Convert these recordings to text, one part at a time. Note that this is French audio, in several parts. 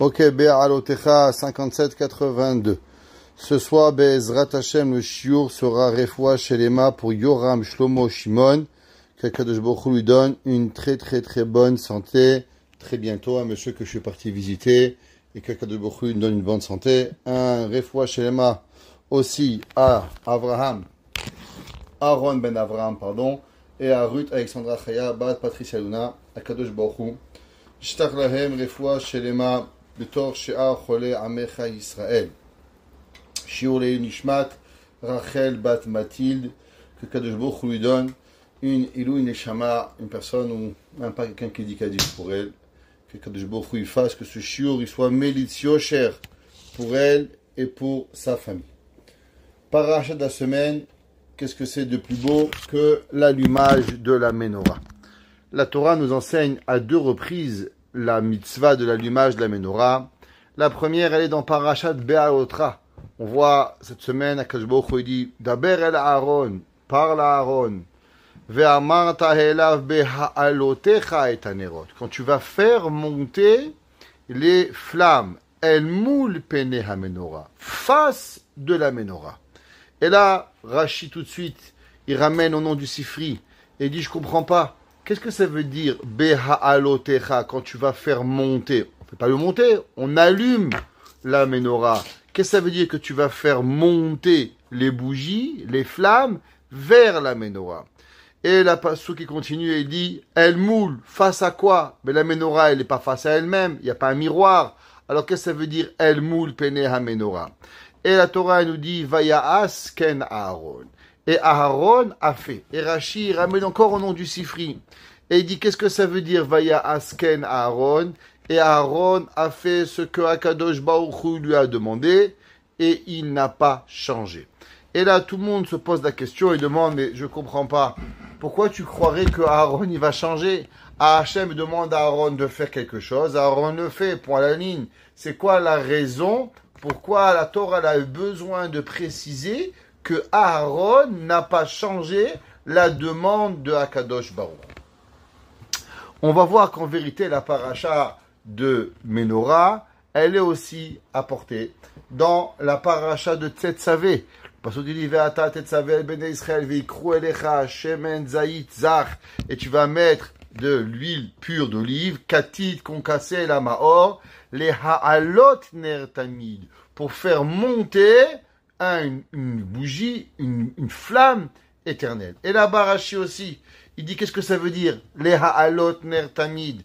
Ok, Alotecha 5782 Ce soir, Bezrat Hashem, le Shiur sera refoua chez Lema pour Yoram Shlomo Shimon. Que Baruch lui donne une très très très bonne santé très bientôt. à monsieur que je suis parti visiter et que Baruch lui donne une bonne santé. Un refoua chez Lema aussi à Avraham, Aaron Ben Avraham, pardon, et à Ruth Alexandra Chaya, Bad Patricia Luna, à Kadosh Baruch Sh'tach Lahem, refoua chez Lema torah, שעה חולה Amecha ישראל. שיעור Nishmat Rachel bat Mathilde, que Kadosh lui donne une Ilou, une Neshama, une personne ou un pas quelqu'un qui dit Kaddish pour elle, que Kadosh lui fasse que ce shiur il soit mélitio cher pour elle et pour sa famille. Parachat de la semaine, qu'est-ce que c'est de plus beau que l'allumage de la menorah La Torah nous enseigne à deux reprises la mitzvah de l'allumage de la menorah. La première, elle est dans Parashat Be'alotra. On voit cette semaine à Kajbochou, il dit Daber el Aaron, parle à Aaron. Quand tu vas faire monter les flammes, el moul pene menorah, face de la menorah. Et là, Rashi tout de suite, il ramène au nom du Sifri et dit je comprends pas. Qu'est-ce que ça veut dire Beha'alotecha quand tu vas faire monter On ne fait pas le monter, on allume la menorah. Qu'est-ce que ça veut dire que tu vas faire monter les bougies, les flammes vers la menorah Et la passou qui continue elle dit Elle moule, face à quoi Mais la menorah, elle n'est pas face à elle-même, il n'y a pas un miroir. Alors qu'est-ce que ça veut dire Elle moule, Peneha menorah Et la Torah, elle nous dit Vayaas ken Aaron et Aaron a fait. Et Rashi ramène encore au nom du Sifri. Et il dit qu'est-ce que ça veut dire Vaya Asken Aaron Et Aaron a fait ce que Akadosh Baruch lui a demandé et il n'a pas changé. Et là, tout le monde se pose la question et demande mais je ne comprends pas. Pourquoi tu croirais que Aaron il va changer Hachem demande à Aaron de faire quelque chose, Aaron le fait, point la ligne. C'est quoi la raison pourquoi la Torah a eu besoin de préciser que Aaron n'a pas changé la demande de Akadosh Barou. On va voir qu'en vérité, la paracha de Menorah, elle est aussi apportée dans la paracha de Tsetsavé. Et tu vas mettre de l'huile pure d'olive, katit concassé la maor, Le ha'alot nertamid, pour faire monter une, bougie, une, flamme éternelle. Et là-bas, aussi, il dit qu'est-ce que ça veut dire Rachi ner tamid,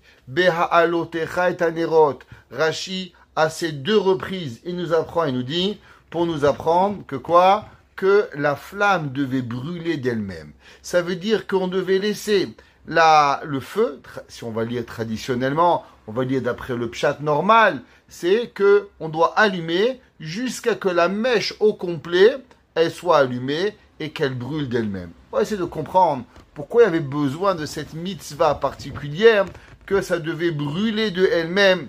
Rashi, à ces deux reprises, il nous apprend, il nous dit, pour nous apprendre que quoi Que la flamme devait brûler d'elle-même. Ça veut dire qu'on devait laisser la, le feu, si on va lire traditionnellement, on va lire d'après le pchat normal, c'est que on doit allumer jusqu'à que la mèche au complet, elle soit allumée et qu'elle brûle d'elle-même. On va essayer de comprendre pourquoi il y avait besoin de cette mitzvah particulière, que ça devait brûler de elle-même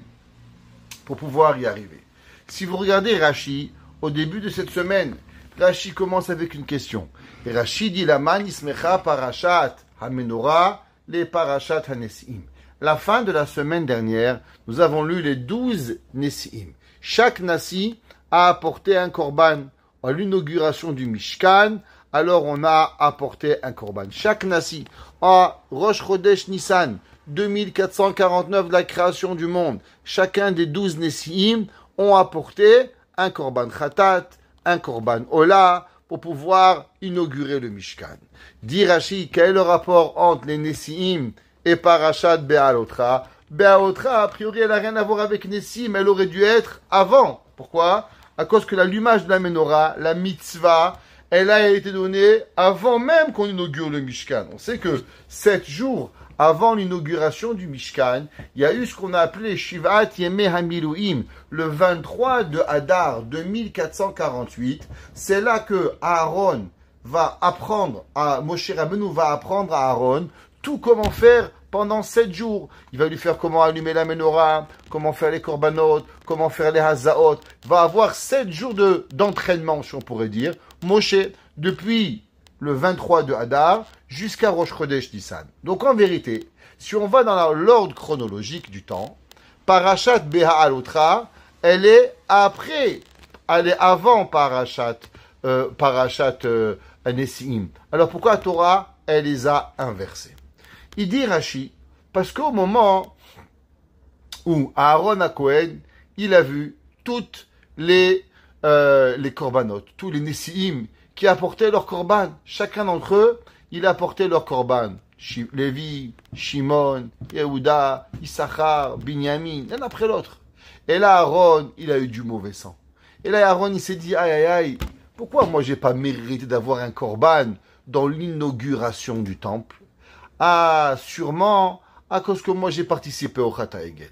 pour pouvoir y arriver. Si vous regardez Rashi, au début de cette semaine, Rashi commence avec une question. Rashi dit la man ismecha parashat ha-menorah le parashat hanesim la fin de la semaine dernière, nous avons lu les douze Nessim. Chaque Nassi a apporté un korban à l'inauguration du Mishkan, alors on a apporté un korban. Chaque Nassi à Rosh Chodesh Nissan, 2449 de la création du monde, chacun des douze Nessim ont apporté un korban khatat, un korban ola, pour pouvoir inaugurer le Mishkan. Dit quel est le rapport entre les Nessim et Parachat Bealotra. Bealotra, a priori, elle n'a rien à voir avec Nessim, elle aurait dû être avant. Pourquoi À cause que l'allumage de la menorah, la mitzvah, elle a été donnée avant même qu'on inaugure le Mishkan. On sait que sept jours avant l'inauguration du Mishkan, il y a eu ce qu'on a appelé Shivat Yemeh Hamiluim, le 23 de Hadar 2448. C'est là que Aaron va apprendre à Moshe Rabbeinu va apprendre à Aaron tout comment faire pendant sept jours. Il va lui faire comment allumer la menorah, comment faire les korbanot, comment faire les hazaot. Il va avoir sept jours de, d'entraînement, si on pourrait dire. Moshe, depuis le 23 de Hadar jusqu'à Rosh dissan Donc en vérité, si on va dans l'ordre chronologique du temps, Parashat Beha elle est après, elle est avant Parashat, euh, Parashat euh, Alors pourquoi la Torah, elle les a inversés il dit Rashi, parce qu'au moment où Aaron à Cohen, il a vu toutes les, euh, les corbanotes, tous les Nessiim qui apportaient leur corban. Chacun d'entre eux, il apportait leur corban. Lévi, Shimon, Yehuda, Issachar, Binyamin, l'un après l'autre. Et là, Aaron, il a eu du mauvais sang. Et là, Aaron, il s'est dit, aïe, aïe, aïe, pourquoi moi j'ai pas mérité d'avoir un corban dans l'inauguration du temple ah, sûrement, à cause que moi j'ai participé au Chata Egel.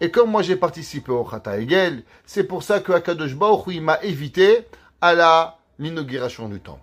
Et comme moi j'ai participé au Chata Egel, c'est pour ça que Akadosh Baruch m'a évité à la, l'inauguration du temps.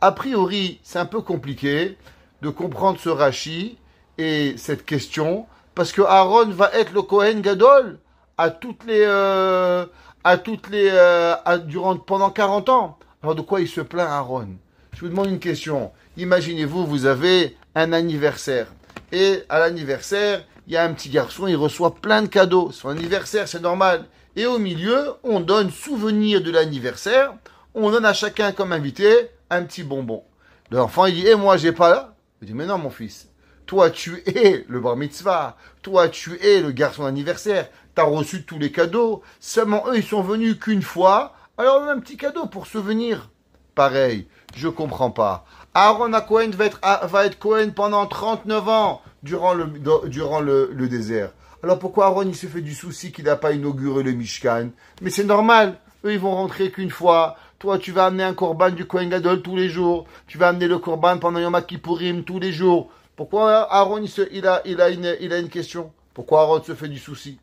A priori, c'est un peu compliqué de comprendre ce rachi et cette question, parce que Aaron va être le Kohen Gadol à toutes les, euh, à toutes les, euh, durant, pendant 40 ans. Alors de quoi il se plaint Aaron Je vous demande une question. Imaginez-vous, vous avez un anniversaire. Et à l'anniversaire, il y a un petit garçon, il reçoit plein de cadeaux. Son anniversaire, c'est normal. Et au milieu, on donne souvenir de l'anniversaire. On donne à chacun comme invité un petit bonbon. L'enfant, il dit, et eh, moi, j'ai pas là. Il dit, mais non, mon fils. Toi, tu es le bar mitzvah. Toi, tu es le garçon anniversaire. T'as reçu tous les cadeaux. Seulement, eux, ils sont venus qu'une fois. Alors, on a un petit cadeau pour souvenir. Pareil, je comprends pas. Aaron à Cohen va être, va Cohen pendant 39 ans durant le, durant le, désert. Alors pourquoi Aaron il se fait du souci qu'il n'a pas inauguré le Mishkan Mais c'est normal, eux ils vont rentrer qu'une fois. Toi tu vas amener un korban du Cohen Gadol tous les jours. Tu vas amener le korban pendant Yom Kippourim tous les jours. Pourquoi Aaron il, se, il, a, il, a une, question Pourquoi Aaron se fait du souci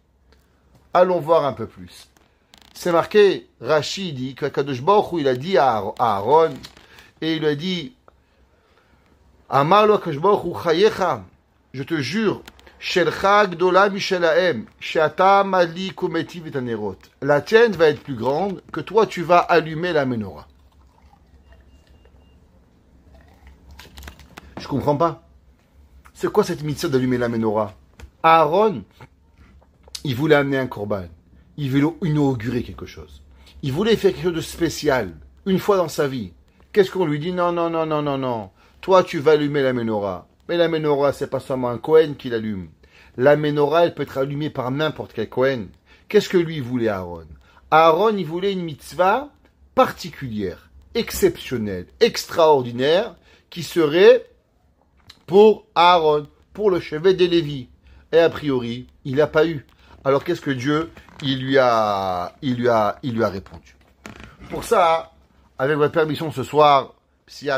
Allons voir un peu plus. C'est marqué, Rachid dit, que Kadosh il a dit à Aaron, et il a dit, je te jure, la tienne va être plus grande que toi, tu vas allumer la menorah. Je comprends pas. C'est quoi cette mitzvah d'allumer la menorah Aaron, il voulait amener un corban. Il voulait inaugurer quelque chose. Il voulait faire quelque chose de spécial, une fois dans sa vie. Qu'est-ce qu'on lui dit Non, non, non, non, non, non. Toi, tu vas allumer la menorah. Mais la menorah, c'est pas seulement un Cohen qui l'allume. La menorah, elle peut être allumée par n'importe quel Cohen. Qu'est-ce que lui voulait Aaron Aaron, il voulait une mitzvah particulière, exceptionnelle, extraordinaire, qui serait pour Aaron, pour le chevet des Lévis. Et a priori, il n'a pas eu. Alors qu'est-ce que Dieu, il lui a, il lui a, il lui a répondu. Pour ça, avec votre permission ce soir,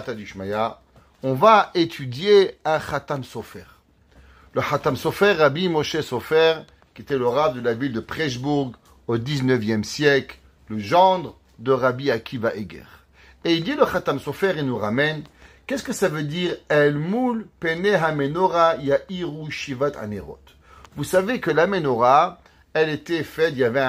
ta Dishmaya, on va étudier un Khatam Sofer. Le Khatam Sofer, Rabbi Moshe Sofer, qui était le rabbin de la ville de Presbourg au 19e siècle, le gendre de Rabbi Akiva Eger. Et il dit le Khatam Sofer et nous ramène, qu'est-ce que ça veut dire El Moul Pene Hamenora ya Shivat Anerot. Vous savez que la menorah, elle était faite, il y avait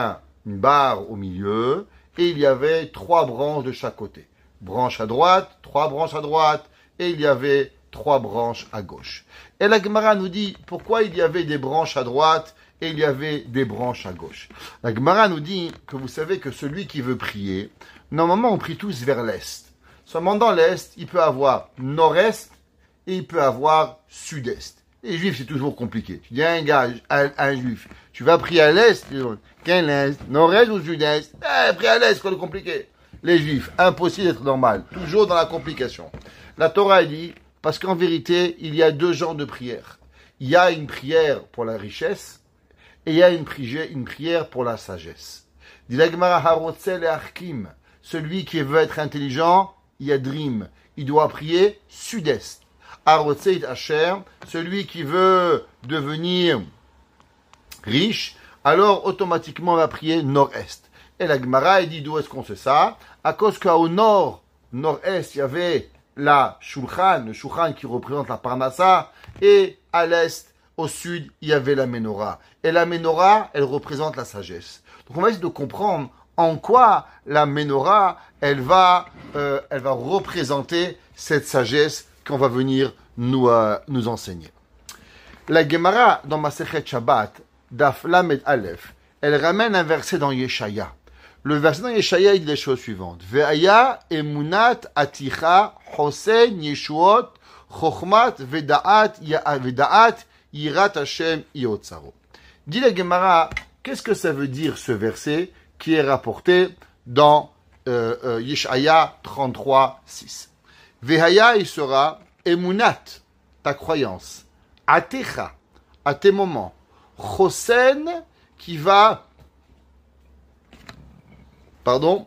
une barre au milieu, et il y avait trois branches de chaque côté. Branche à droite, trois branches à droite, et il y avait trois branches à gauche. Et la Gemara nous dit pourquoi il y avait des branches à droite et il y avait des branches à gauche. La Gemara nous dit que vous savez que celui qui veut prier, normalement on prie tous vers l'est. Seulement dans l'est, il peut avoir nord-est et il peut avoir sud-est. Les Juifs, c'est toujours compliqué. Tu dis à un gars, à, un juif, tu vas prier à l'est, quel est, nord-est ou sud-est Eh, prier à l'est, c'est compliqué. Les juifs, impossible d'être normal, toujours dans la complication. La Torah dit, parce qu'en vérité, il y a deux genres de prières. Il y a une prière pour la richesse et il y a une, prière, une prière pour la sagesse. Dit et Arkim, celui qui veut être intelligent, il y a Dream, il doit prier sud-est. et Asher, celui qui veut devenir riche, alors automatiquement va prier nord-est. Et la Gemara, elle dit d'où est-ce qu'on sait ça À cause qu'au nord, nord-est, il y avait la Shulchan, le Shulchan qui représente la Parnassa, et à l'est, au sud, il y avait la menorah. Et la menorah, elle représente la sagesse. Donc on va essayer de comprendre en quoi la menorah, elle va, euh, elle va représenter cette sagesse qu'on va venir nous, euh, enseigner. La Gemara, dans Masechet Shabbat, Daf Lamed Aleph, elle ramène un verset dans Yeshaya. Le verset dans Yeshaya, dit les choses suivantes. Ve'aya emunat aticha Hosen, Yeshuot, Chochmat, Vedaat, Vedaat, Yirat Hashem, Yotzaro. Dit Gemara, qu'est-ce que ça veut dire ce verset qui est rapporté dans euh, euh Yeshaya 33, 6 Vehaya, il sera Emunat, ta croyance, Atecha, à tes moments, qui va. Pardon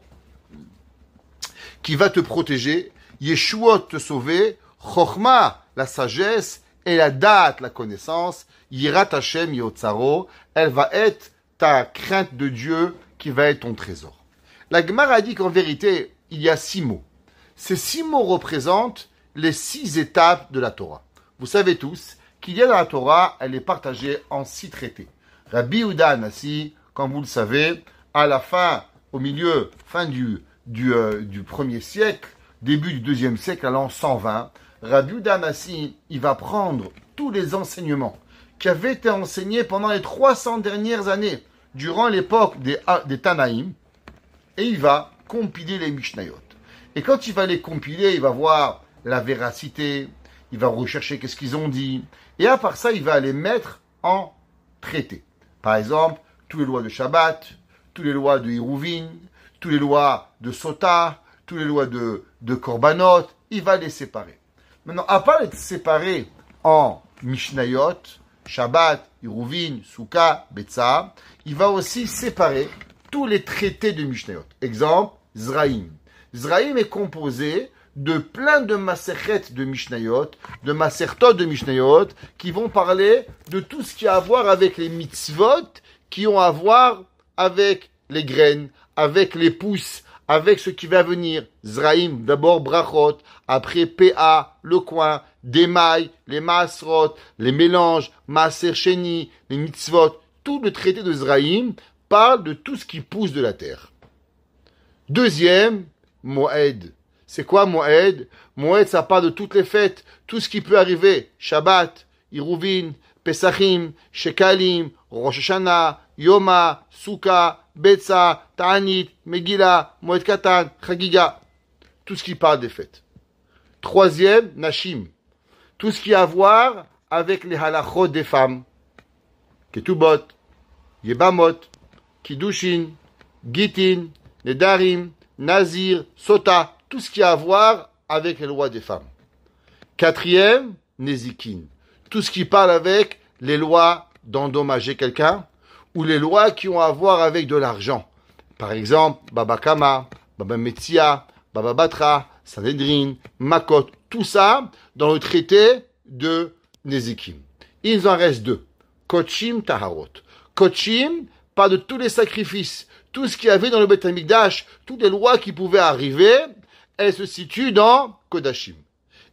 qui va te protéger Yeshua te sauver, Chochma, la sagesse, et la date, la connaissance, Yirat Hashem Yotzaro, elle va être ta crainte de Dieu qui va être ton trésor. La Gemara a dit qu'en vérité, il y a six mots. Ces six mots représentent les six étapes de la Torah. Vous savez tous qu'il y a dans la Torah, elle est partagée en six traités. Rabbi Uda si, comme vous le savez, à la fin, au milieu, fin du, du, euh, du premier siècle, début du deuxième siècle, à l'an 120, Rabbi Damassi, il va prendre tous les enseignements qui avaient été enseignés pendant les 300 dernières années, durant l'époque des, des Tanaïm, et il va compiler les Mishnayot. Et quand il va les compiler, il va voir la véracité, il va rechercher qu'est-ce qu'ils ont dit, et à part ça, il va les mettre en traité. Par exemple, toutes les lois de Shabbat, toutes les lois de Hiruvin, tous les lois de Sota, toutes les lois de de Korbanot, il va les séparer. Maintenant, à part être séparé en Mishnayot, Shabbat, Yeruvine, Souka, Betsa, il va aussi séparer tous les traités de Mishnayot. Exemple, Zraïm. Zraïm est composé de plein de Maserhet de Mishnayot, de masertot de Mishnayot, qui vont parler de tout ce qui a à voir avec les mitzvot, qui ont à voir avec les graines, avec les pousses, avec ce qui va venir. Zraim, d'abord brachot, après PA, le coin, des les masrot, les mélanges, maser les mitzvot. Tout le traité de Zraim parle de tout ce qui pousse de la terre. Deuxième, Moed. C'est quoi Moed Moed, ça parle de toutes les fêtes, tout ce qui peut arriver. Shabbat, Iruvin, Pesachim, Shekalim, Rosh Hashanah, Yoma, Sukkah, Betsa, Ta'anit, Megillah, Moed Katan, Chagiga. Tout ce qui parle des fêtes. Troisième, Nashim. Tout ce qui a à voir avec les halachot des femmes. Ketubot, Yebamot, Kidushin, Gitin, Nedarim, Nazir, Sota. Tout ce qui a à voir avec les lois des femmes. Quatrième, Nezikin. Tout ce qui parle avec les lois d'endommager quelqu'un, ou les lois qui ont à voir avec de l'argent. Par exemple, Baba Kama, Baba Metia, Baba Batra, Sanhedrin, Makot, tout ça dans le traité de Nezikim. Il en reste deux. Kochim Taharot. Kochim pas de tous les sacrifices, tout ce qu'il y avait dans le Beth toutes les lois qui pouvaient arriver, elles se situent dans Kodashim.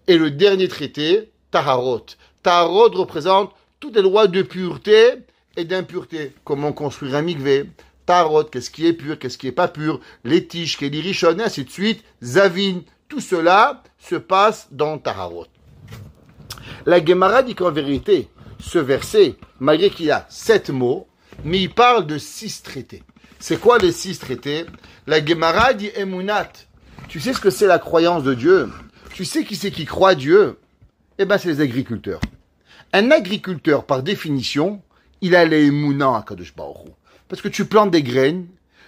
Et le dernier traité, Taharot. Taharot représente toutes les lois de pureté et d'impureté. Comment construire un migvé Tarot, qu'est-ce qui est pur, qu'est-ce qui est pas pur Les tiges, qu'est l'irichon, et ainsi de suite. zavine, tout cela se passe dans Tarot. La Gemara dit qu'en vérité, ce verset, malgré qu'il a sept mots, mais il parle de six traités. C'est quoi les six traités La Gemara dit Emunat. Eh, tu sais ce que c'est la croyance de Dieu Tu sais qui c'est qui croit Dieu Eh bien, c'est les agriculteurs. Un agriculteur, par définition, il a les à Kadosh Parce que tu plantes des graines,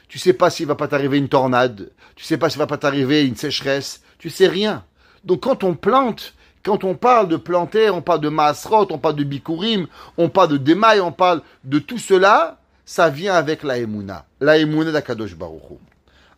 tu sais pas s'il va pas t'arriver une tornade, tu sais pas s'il va pas t'arriver une sécheresse, tu sais rien. Donc quand on plante, quand on parle de planter, on parle de maasrot, on parle de bikurim, on parle de démail, on parle de tout cela, ça vient avec la émouna, la émouna d'Akadosh Baruch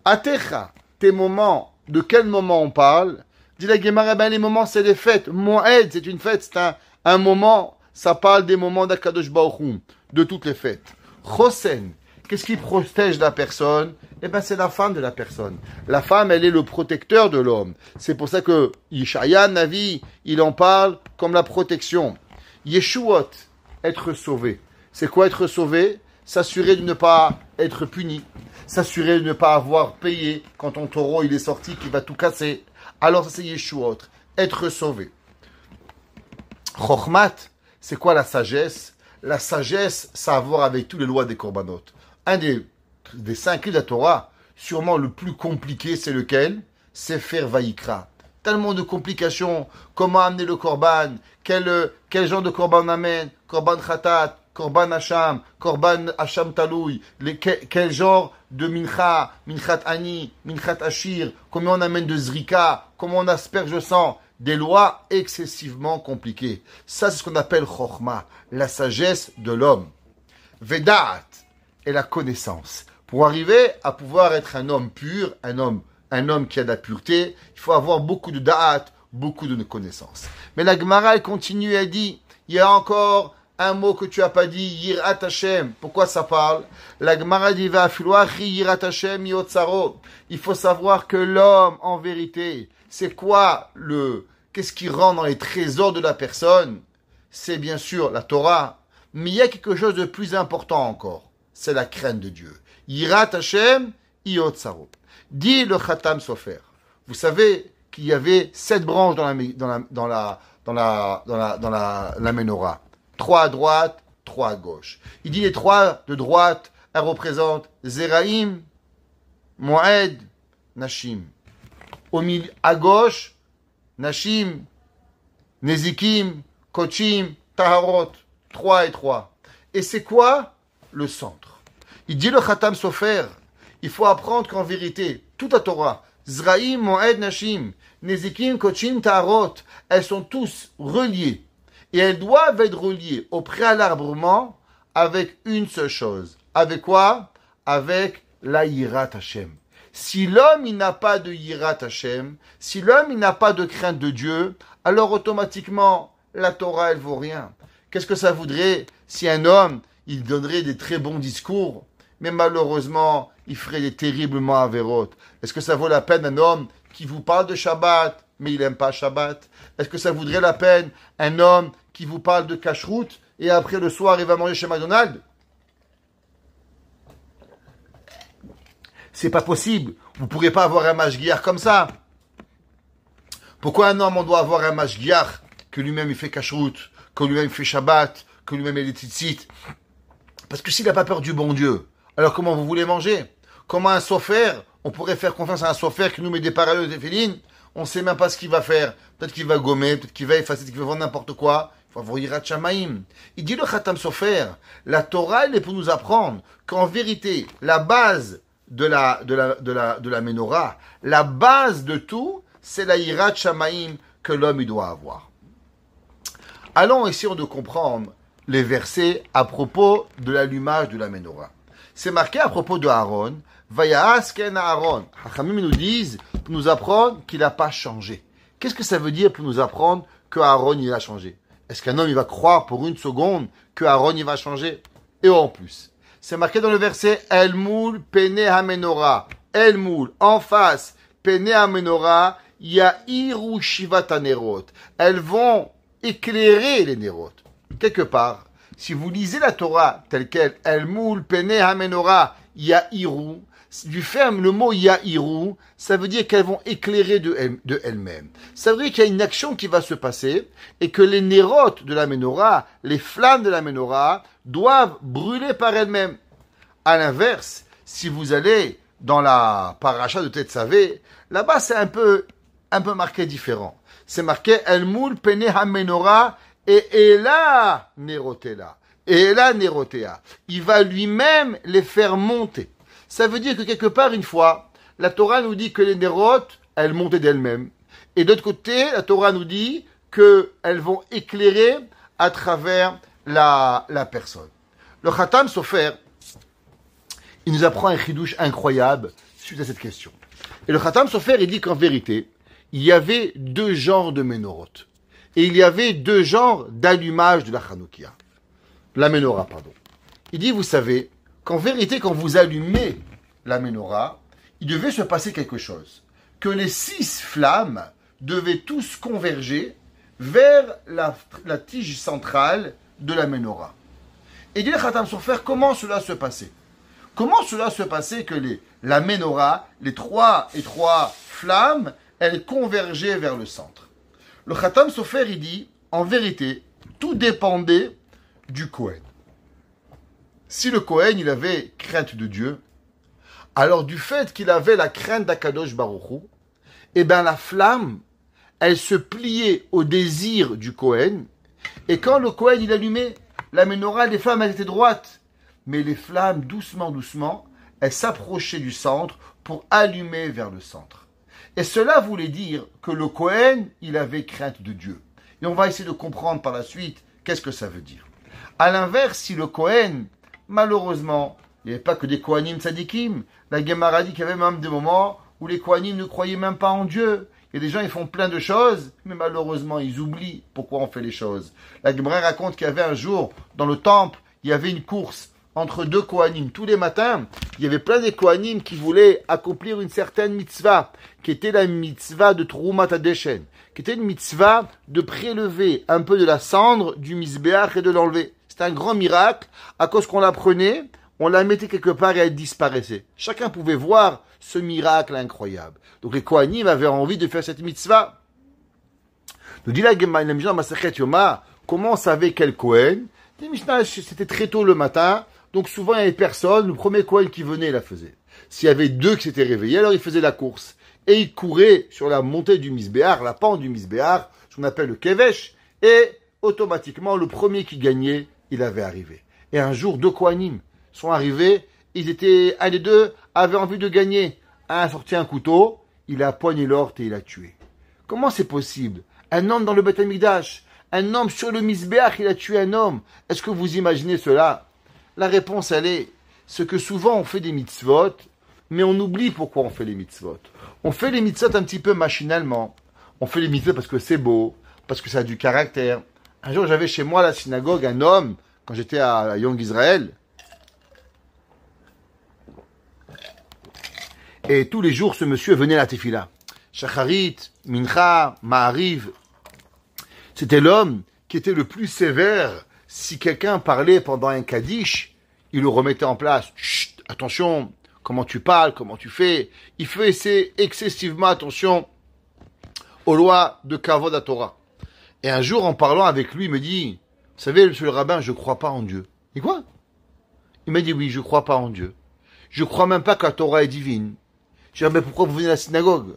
Atecha, tes moments, de quel moment on parle Dit la Gemara, ben, les moments c'est des fêtes. Moed, c'est une fête, c'est un moment ça parle des moments d'Akadosh Baruchum, de toutes les fêtes. Chosen, qu'est-ce qui protège la personne Eh bien, c'est la femme de la personne. La femme, elle est le protecteur de l'homme. C'est pour ça que Yeshaya, Navi, il en parle comme la protection. Yeshuot, être sauvé. C'est quoi être sauvé S'assurer de ne pas être puni. S'assurer de ne pas avoir payé quand ton taureau il est sorti qui va tout casser. Alors ça c'est Yeshuot, être sauvé. Chochmat, c'est quoi la sagesse La sagesse, ça voir avec toutes les lois des korbanotes. Un des, des cinq livres de la Torah, sûrement le plus compliqué, c'est lequel C'est faire vaïkra. Tellement de complications. Comment amener le korban euh, quel, genre de korban on amène Korban khatat, korban hacham, korban hacham taloui. Quel, genre de mincha Minchat ani, minchat ashir. Combien on amène de zrika Comment on asperge le sang des lois excessivement compliquées. Ça, c'est ce qu'on appelle Chorma, la sagesse de l'homme. Vedat est la connaissance. Pour arriver à pouvoir être un homme pur, un homme, un homme qui a de la pureté, il faut avoir beaucoup de da'at, beaucoup de connaissances. Mais la Gemara, continue, elle dit, il y a encore un mot que tu as pas dit, Yirat Hashem. Pourquoi ça parle? La Gemara dit, va Yirat Hashem, Il faut savoir que l'homme, en vérité, c'est quoi le... Qu'est-ce qui rend dans les trésors de la personne C'est bien sûr la Torah, mais il y a quelque chose de plus important encore. C'est la crainte de Dieu. Yirat Hashem, Iot Dit le Khatam Sofer. Vous savez qu'il y avait sept branches dans la, dans la, menorah. Trois à droite, trois à gauche. Il dit les trois de droite, elles représentent Zeraim, Moed, Nashim au milieu, à gauche, Nashim, Nezikim, Kochim, Taharot, 3 et 3. Et c'est quoi le centre Il dit le Khatam Sofer, il faut apprendre qu'en vérité, toute la Torah, Zraim, Moed, Nashim, Nezikim, Kochim, Taharot, elles sont tous reliées. Et elles doivent être reliées au préalablement avec une seule chose. Avec quoi Avec la Hashem. Si l'homme il n'a pas de Yirat Hashem, si l'homme il n'a pas de crainte de Dieu, alors automatiquement la Torah elle vaut rien. Qu'est-ce que ça voudrait si un homme il donnerait des très bons discours, mais malheureusement il ferait des terriblement avérotes. Est-ce que ça vaut la peine un homme qui vous parle de Shabbat, mais il n'aime pas Shabbat Est-ce que ça voudrait la peine un homme qui vous parle de cacheroute et après le soir il va manger chez McDonald's C'est pas possible. Vous pourrez pas avoir un mashgiach comme ça. Pourquoi un homme, doit avoir un mashgiach que lui-même il fait kashrut, que lui-même il fait shabbat, que lui-même il est tzitzit Parce que s'il n'a pas peur du bon Dieu, alors comment vous voulez manger Comment un sophère, on pourrait faire confiance à un sophère qui nous met des parallèles des félines on sait même pas ce qu'il va faire. Peut-être qu'il va gommer, peut-être qu'il va effacer, qu'il va vendre n'importe quoi. Il faut Il dit le Khatam Sofer, la Torah, elle est pour nous apprendre qu'en vérité, la base de la, de la, de la, la menorah, la base de tout, c'est la ira Shamaim que l'homme doit avoir. Allons essayer de comprendre les versets à propos de l'allumage de la menorah. C'est marqué à propos de Aaron, Vayaasken Aaron. Hachamim nous disent, pour nous apprendre qu'il n'a pas changé. Qu'est-ce que ça veut dire pour nous apprendre que Aaron il a changé Est-ce qu'un homme il va croire pour une seconde que Aaron il va changer Et en plus, c'est marqué dans le verset El Moul Pene Hamenora. El Moul, en face, Pene ya Yahiru Shivata Nerot. Elles vont éclairer les Nerot. Quelque part, si vous lisez la Torah telle qu'elle, El Moul Pene ya-iru Yahiru, du ferme, le mot « Yahiru, ça veut dire qu'elles vont éclairer de, elles-mêmes. Ça veut dire qu'il y a une action qui va se passer et que les nérotes de la menorah, les flammes de la menorah, doivent brûler par elles-mêmes. À l'inverse, si vous allez dans la paracha de Tetzavé, là-bas c'est un peu, un peu marqué différent. C'est marqué El Moul Pene Hamenora et Ela Nerotela. Et là, il va lui-même les faire monter. Ça veut dire que quelque part, une fois, la Torah nous dit que les Nerotes, elles montaient d'elles-mêmes. Et d'autre côté, la Torah nous dit qu'elles vont éclairer à travers la, la personne. Le Khatam Sofer, il nous apprend un chidouche incroyable suite à cette question. Et le Khatam Sofer, il dit qu'en vérité, il y avait deux genres de menorotes. Et il y avait deux genres d'allumage de la Hanoukia. La menorah, pardon. Il dit, vous savez, qu'en vérité, quand vous allumez la menorah, il devait se passer quelque chose. Que les six flammes devaient tous converger vers la tige centrale de la menorah. Et dit le Khatam Sofer, comment cela se passait Comment cela se passait que les, la menorah, les trois et trois flammes, elles convergeaient vers le centre Le Khatam Sofer, il dit, en vérité, tout dépendait du Kohen. Si le Kohen, il avait crainte de Dieu, alors du fait qu'il avait la crainte d'Akadosh Baruchou, Et eh bien la flamme, elle se pliait au désir du Kohen, et quand le Kohen il allumait la menorah, les flammes étaient droites. Mais les flammes, doucement, doucement, elles s'approchaient du centre pour allumer vers le centre. Et cela voulait dire que le Kohen, il avait crainte de Dieu. Et on va essayer de comprendre par la suite qu'est-ce que ça veut dire. A l'inverse, si le Kohen, malheureusement, il n'y avait pas que des Kohanim sadikim, la Gemara dit qu'il y avait même des moments où les Kohanim ne croyaient même pas en Dieu. Et des gens, ils font plein de choses, mais malheureusement, ils oublient pourquoi on fait les choses. La Gemara raconte qu'il y avait un jour, dans le temple, il y avait une course entre deux Kohanim. Tous les matins, il y avait plein de Kohanim qui voulaient accomplir une certaine mitzvah, qui était la mitzvah de Troumat Adeshen, qui était une mitzvah de prélever un peu de la cendre du Mizbeach et de l'enlever. C'est un grand miracle, à cause qu'on la prenait, on la mettait quelque part et elle disparaissait. Chacun pouvait voir ce miracle incroyable. Donc les Kohanim avaient envie de faire cette mitzvah. Nous dit la Yoma, comment on savait quel Kohen C'était très tôt le matin, donc souvent il n'y avait personne, le premier Kohen qui venait la faisait. S'il y avait deux qui s'étaient réveillés, alors il faisait la course. Et il couraient sur la montée du Misbéar, la pente du Misbéar, ce qu'on appelle le Kevesh, et automatiquement le premier qui gagnait, il avait arrivé. Et un jour, deux Kohanim sont arrivés ils étaient, un des deux avaient envie de gagner. Un a un couteau, il a poigné l'orte et il a tué. Comment c'est possible Un homme dans le Beth un homme sur le Misbeach, il a tué un homme. Est-ce que vous imaginez cela La réponse, elle est ce que souvent on fait des mitzvot, mais on oublie pourquoi on fait les mitzvot. On fait les mitzvot un petit peu machinalement. On fait les mitzvot parce que c'est beau, parce que ça a du caractère. Un jour, j'avais chez moi à la synagogue un homme, quand j'étais à Young Israel, Et tous les jours, ce monsieur venait à la tefila. Shacharit, Mincha, Ma'ariv. C'était l'homme qui était le plus sévère. Si quelqu'un parlait pendant un kadish, il le remettait en place. attention, comment tu parles, comment tu fais. Il faisait excessivement attention aux lois de Kavod à Torah. Et un jour, en parlant avec lui, il me dit, vous savez, monsieur le rabbin, je ne crois pas en Dieu. Et quoi Il m'a dit, oui, je ne crois pas en Dieu. Je ne crois même pas que la Torah est divine. Je dis, ah, mais pourquoi vous venez à la synagogue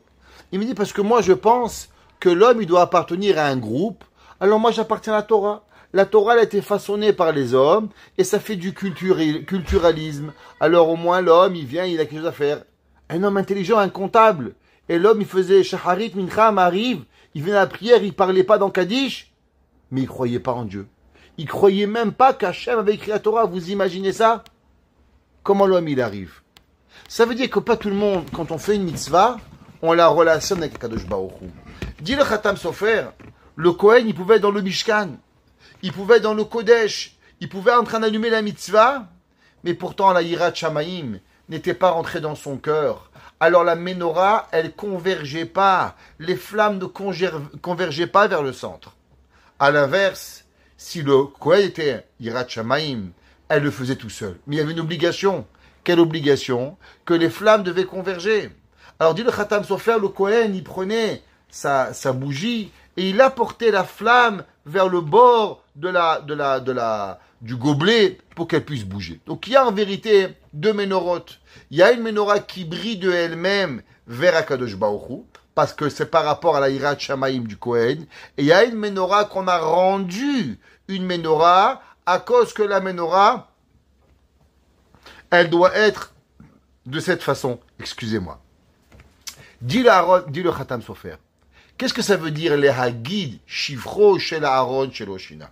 Il me dit, parce que moi, je pense que l'homme, il doit appartenir à un groupe. Alors moi, j'appartiens à la Torah. La Torah, elle a été façonnée par les hommes et ça fait du culturalisme. Alors au moins, l'homme, il vient, il a quelque chose à faire. Un homme intelligent, un comptable. Et l'homme, il faisait Shaharit, Mincha, arrive, Il venait à la prière, il parlait pas dans Kaddish. Mais il croyait pas en Dieu. Il croyait même pas qu'Hachem avait écrit la Torah. Vous imaginez ça? Comment l'homme, il arrive? Ça veut dire que pas tout le monde, quand on fait une mitzvah, on la relation avec Kadosh Baruch Dit le Khatam Sofer, le Kohen, il pouvait être dans le Mishkan, il pouvait être dans le Kodesh, il pouvait être en train d'allumer la mitzvah, mais pourtant la Hirat Shamaim n'était pas rentrée dans son cœur. Alors la menorah, elle convergeait pas, les flammes ne convergeaient pas vers le centre. A l'inverse, si le Kohen était Hirat Shamaim, elle le faisait tout seul. Mais il y avait une obligation. Quelle obligation Que les flammes devaient converger. Alors dit le Khatam Sofer, le Kohen, il prenait sa, sa bougie et il apportait la flamme vers le bord de la, de la, de la, du gobelet pour qu'elle puisse bouger. Donc il y a en vérité deux ménorotes. Il y a une menorah qui brille de elle-même vers Akadosh Baruch parce que c'est par rapport à la Hirat Shamaim du Kohen. Et il y a une menorah qu'on a rendue une menorah à cause que la menorah elle doit être de cette façon. Excusez-moi. Dis le Khatam Sofer. Qu'est-ce que ça veut dire les Hagid, Shivro, Shel Aaron, Shel Oshina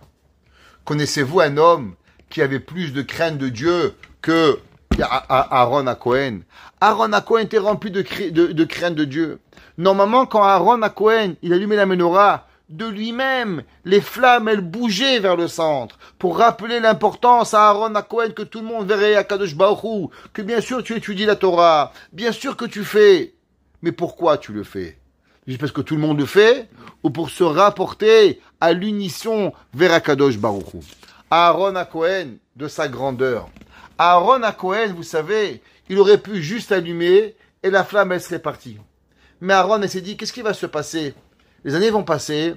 Connaissez-vous un homme qui avait plus de crainte de Dieu que Aaron à Cohen Aaron à Cohen était rempli de, de, crainte de Dieu. Normalement, quand Aaron à Cohen, il allumait la menorah, de lui-même, les flammes, elles bougeaient vers le centre, pour rappeler l'importance à Aaron, à que tout le monde verrait à Kadosh Baruchou, que bien sûr tu étudies la Torah, bien sûr que tu fais. Mais pourquoi tu le fais Juste parce que tout le monde le fait, ou pour se rapporter à l'unition vers Akadosh Baruch Aaron à de sa grandeur. Aaron à vous savez, il aurait pu juste allumer, et la flamme, elle serait partie. Mais Aaron, elle s'est dit, qu'est-ce qui va se passer les années vont passer,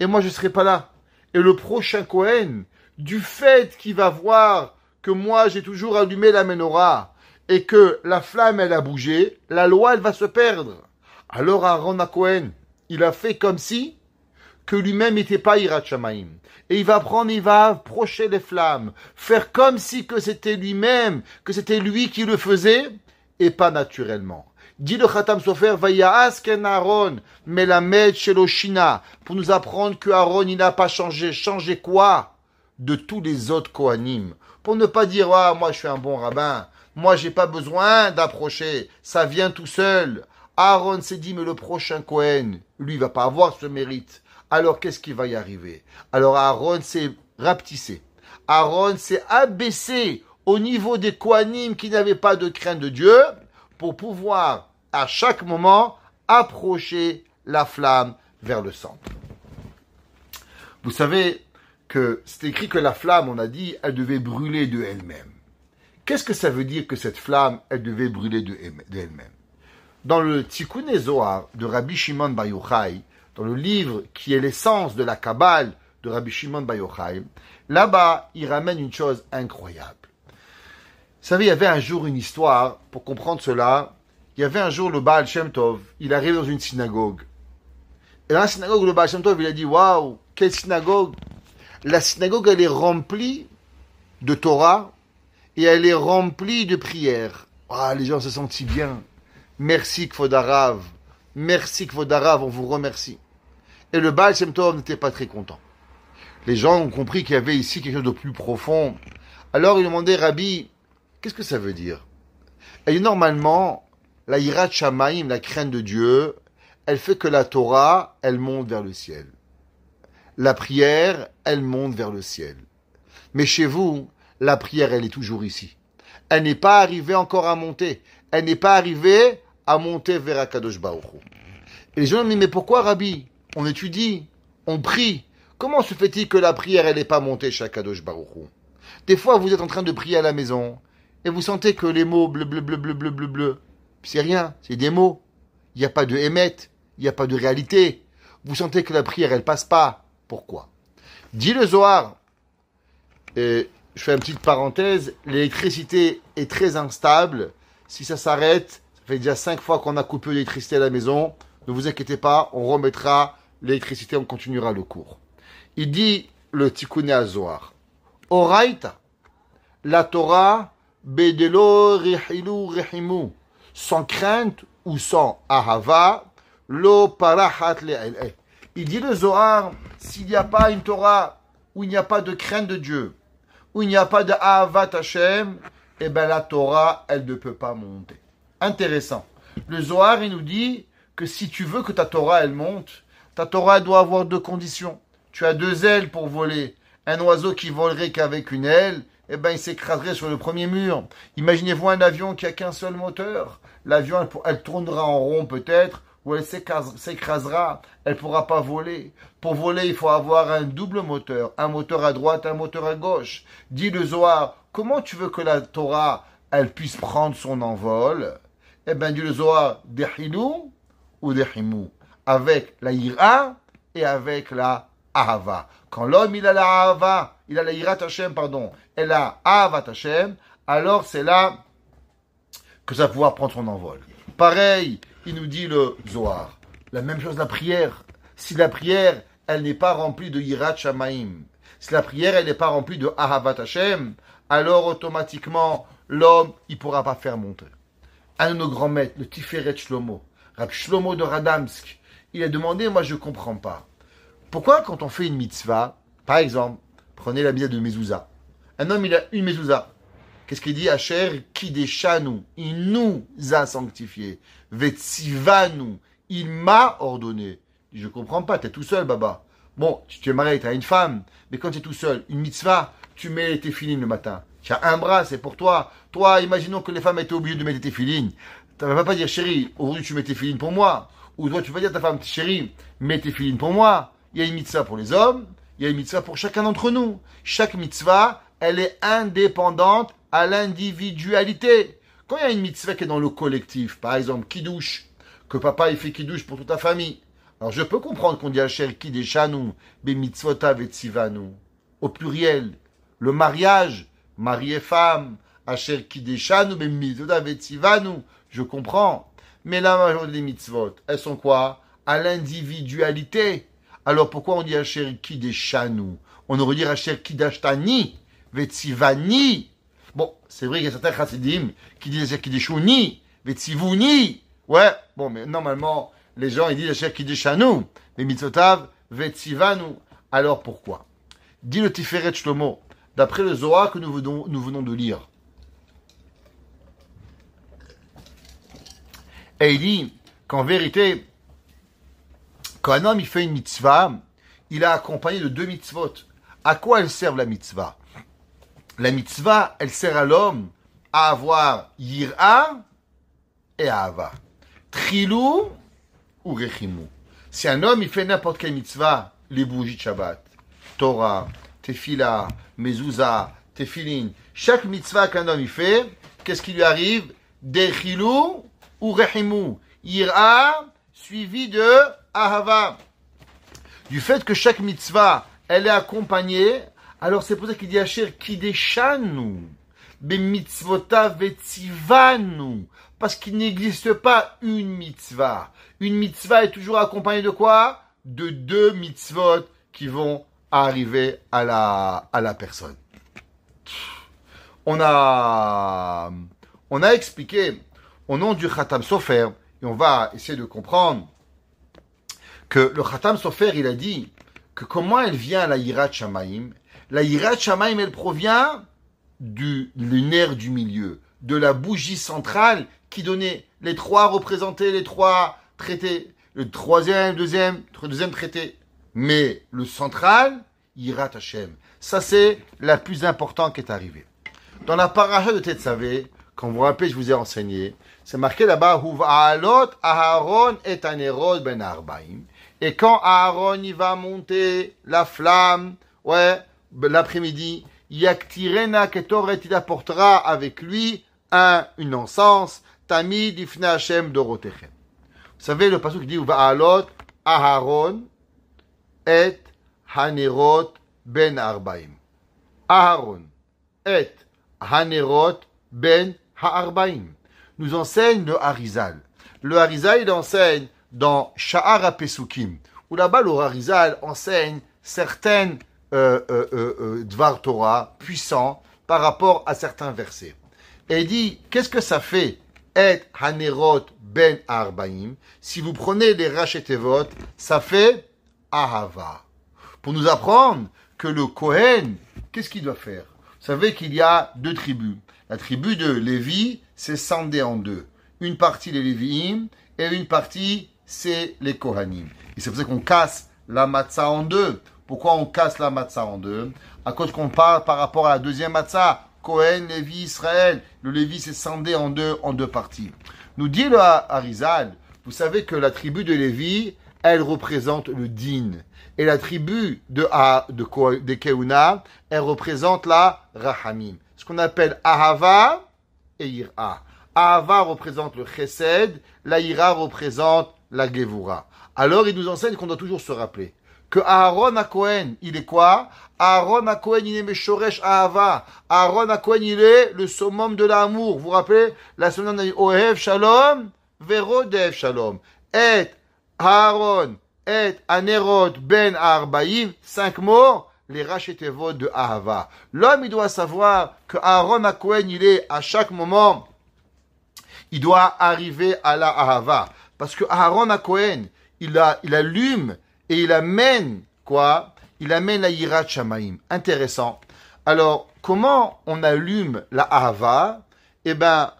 et moi je ne serai pas là. Et le prochain Cohen, du fait qu'il va voir que moi j'ai toujours allumé la menorah, et que la flamme elle a bougé, la loi elle va se perdre. Alors Aaron à Cohen, il a fait comme si que lui-même n'était pas ira'chamaim Et il va prendre, il va approcher les flammes, faire comme si que c'était lui-même, que c'était lui qui le faisait, et pas naturellement dit le Khatam Sofer, Ken Aaron, chez Sheloshina, pour nous apprendre que Aaron, il n'a pas changé. Changer quoi De tous les autres Kohanim. Pour ne pas dire, ah, moi, je suis un bon rabbin. Moi, j'ai pas besoin d'approcher. Ça vient tout seul. Aaron s'est dit, mais le prochain Kohen, lui, va pas avoir ce mérite. Alors, qu'est-ce qui va y arriver? Alors, Aaron s'est rapetissé. Aaron s'est abaissé au niveau des Kohanim qui n'avaient pas de crainte de Dieu pour pouvoir à chaque moment approcher la flamme vers le centre. Vous savez que c'est écrit que la flamme, on a dit, elle devait brûler de elle-même. Qu'est-ce que ça veut dire que cette flamme, elle devait brûler de elle-même Dans le Tikkun Zohar de Rabbi Shimon Bar dans le livre qui est l'essence de la Kabbale de Rabbi Shimon Bar là-bas, il ramène une chose incroyable savez, il y avait un jour une histoire, pour comprendre cela, il y avait un jour le Baal Shem Tov, il arrive dans une synagogue. Et dans la synagogue, le Baal Shem Tov, il a dit, waouh, quelle synagogue La synagogue, elle est remplie de Torah et elle est remplie de prières. Ah, les gens se sentent si bien. Merci Kvodarav. Merci Kvodarav, on vous remercie. Et le Baal Shem Tov n'était pas très content. Les gens ont compris qu'il y avait ici quelque chose de plus profond. Alors ils demandaient, Rabbi, Qu'est-ce que ça veut dire Et normalement, la Yirat la crainte de Dieu, elle fait que la Torah, elle monte vers le ciel. La prière, elle monte vers le ciel. Mais chez vous, la prière, elle est toujours ici. Elle n'est pas arrivée encore à monter. Elle n'est pas arrivée à monter vers Akadosh Baruch Et les gens me disent, mais pourquoi, Rabbi On étudie, on prie. Comment se fait-il que la prière, elle n'est pas montée chez Akadosh Baruch Des fois, vous êtes en train de prier à la maison et vous sentez que les mots bleu, bleu, bleu, bleu, bleu, bleu, bleu, c'est rien, c'est des mots. Il n'y a pas de émette, il n'y a pas de réalité. Vous sentez que la prière, elle passe pas. Pourquoi Dit le Zohar, et je fais une petite parenthèse, l'électricité est très instable. Si ça s'arrête, ça fait déjà cinq fois qu'on a coupé l'électricité à la maison. Ne vous inquiétez pas, on remettra l'électricité, on continuera le cours. Il dit le à Zohar. Oraita, la Torah sans crainte ou sans ahava, lo parahat eh, Il dit le Zohar, s'il n'y a pas une Torah où il n'y a pas de crainte de Dieu, où il n'y a pas de ahavat Hashem, eh bien la Torah, elle ne peut pas monter. Intéressant. Le Zohar, il nous dit que si tu veux que ta Torah, elle monte, ta Torah, doit avoir deux conditions. Tu as deux ailes pour voler. Un oiseau qui volerait qu'avec une aile, eh ben, il s'écraserait sur le premier mur. Imaginez-vous un avion qui a qu'un seul moteur. L'avion, elle, tournera en rond peut-être, ou elle s'écrasera. Elle ne pourra pas voler. Pour voler, il faut avoir un double moteur, un moteur à droite, un moteur à gauche. Dit le Zohar, comment tu veux que la Torah, elle puisse prendre son envol Eh ben, dit le Zohar, des ou des avec la ira et avec la ahava. Quand l'homme il a la ahava, il a la Yirat Hashem, pardon, elle a Avat Hashem, alors c'est là que ça va pouvoir prendre son envol. Pareil, il nous dit le Zohar. La même chose, la prière. Si la prière, elle n'est pas remplie de Hirat Shamaim, si la prière, elle n'est pas remplie de Ahavat Hashem, alors automatiquement, l'homme, il pourra pas faire monter. Un de nos grands maîtres, le Tiferet Shlomo, Rab Shlomo de Radamsk, il a demandé, moi je comprends pas. Pourquoi quand on fait une mitzvah, par exemple, Prenez la misère de mezouza. Un homme, il a une mezouza. Qu'est-ce qu'il dit Hacher qui nous Il nous a sanctifiés. nous Il m'a ordonné. Je comprends pas, t'es tout seul, Baba. Bon, tu, es marié, t'as une femme, mais quand tu es tout seul, une mitzvah, tu mets tes filines le matin. Tu as un bras, c'est pour toi. Toi, imaginons que les femmes étaient obligées de mettre tes filines. Tu ne vas pas dire, chérie, aujourd'hui tu mets tes filines pour moi. Ou toi, tu vas dire à ta femme, chérie, mets tes filines pour moi. Il y a une mitzvah pour les hommes, il y a une mitzvah pour chacun d'entre nous. Chaque mitzvah, elle est indépendante à l'individualité. Quand il y a une mitzvah qui est dans le collectif, par exemple, qui douche, que papa il fait qui douche pour toute la famille, alors je peux comprendre qu'on dit Cher qui mais et tzivanu. Au pluriel, le mariage, mari et femme, Cher qui mais et tzivanu. Je comprends. Mais la majorité des mitzvot, elles sont quoi? À l'individualité. Alors pourquoi on dit Asher Kideshanu On aurait dit Asher Kidashtani, Vetsivani. Bon, c'est vrai qu'il y a certains chassidim qui disent Asher Kideshuni, Vetsivuni. Ouais, bon, mais normalement, les gens, ils disent Asher Kideshanu, les mitzotav, Vetsivanu. Alors pourquoi dis le Tiferet Shlomo, d'après le Zohar que nous venons de lire. Et il dit qu'en vérité, quand un homme il fait une mitzvah, il est accompagné de deux mitzvot. À quoi elle sert la mitzvah La mitzvah, elle sert à l'homme à avoir yira et ava. Trilou ou Rechimou. Si un homme il fait n'importe quelle mitzvah, les bougies de Shabbat, Torah, Tefila, Mezouza, Tefilin, chaque mitzvah qu'un homme il fait, qu'est-ce qui lui arrive Dehilou ou Rechimou. Yira suivi de Ahava, du fait que chaque mitzvah, elle est accompagnée, alors c'est pour ça qu'il dit Asher Kideshanu, parce qu'il n'existe pas une mitzvah. Une mitzvah est toujours accompagnée de quoi De deux mitzvot qui vont arriver à la, à la personne. On a, on a expliqué au nom du Khatam Sofer, et on va essayer de comprendre que le Khatam Sofer, il a dit que comment elle vient à la Hirat Shamaim La Hirat Shamaim, elle provient du lunaire du milieu, de la bougie centrale qui donnait les trois représentés, les trois traités, le troisième, deuxième, deuxième traité. Mais le central, Hirat Hashem. Ça, c'est la plus importante qui est arrivée. Dans la paracha de savez, quand vous vous rappelez, je vous ai enseigné, c'est marqué là-bas, Ahalot, Aharon et ben Arbaim. Et quand Aaron y va monter la flamme, ouais, ben, l'après-midi, Yaktirena Ketoret, il apportera avec lui un, une encens, Tami d'ifne Hashem Dorotechem. Vous savez, le passage qui dit, Va'alot Aaron et Hanerot ben Arbaim. Aaron et Hanerot ben Haarbaim. Nous enseigne le Harizal. Le Harizal, il enseigne dans Sha'ar Pesukim, où là-bas Rizal enseigne certaines euh, euh, euh, euh, Dvar Torah puissants par rapport à certains versets. Et il dit, qu'est-ce que ça fait Et Hanerot Ben Arbaim, si vous prenez les Rachetevot, ça fait Ahava. Pour nous apprendre que le Kohen, qu'est-ce qu'il doit faire Vous savez qu'il y a deux tribus. La tribu de Lévi, c'est scindée en deux. Une partie des Lévi'im et une partie c'est les Kohanim. Et c'est pour ça qu'on casse la matzah en deux. Pourquoi on casse la matzah en deux À cause qu'on parle par rapport à la deuxième matzah, Kohen, Lévi, Israël. Le Lévi s'est scindé en deux, en deux parties. Nous dit le Harizal, vous savez que la tribu de Lévi, elle représente le din. Et la tribu de, de, de Keuna, elle représente la Rahamim. Ce qu'on appelle Ahava et Ira. Ahava représente le Chesed, la Ira représente la Gévoura. Alors il nous enseigne qu'on doit toujours se rappeler que Aaron à Cohen, il est quoi Aaron à Cohen, il est Meshoresh Ahava. Aaron Cohen, il est le summum de l'amour. Vous vous rappelez La semaine dernière, Ohev Shalom, Verodev Shalom. Et Aaron, et Anerot ben Arbaïm, cinq mots, les rachetevot de Ahava. L'homme, il doit savoir que Aaron à Cohen, il est à chaque moment, il doit arriver à la Ahava. Parce que Aaron à il, a, il allume et il amène quoi Il amène la Yirat Shamaim. Intéressant. Alors, comment on allume la Ahava Eh ben,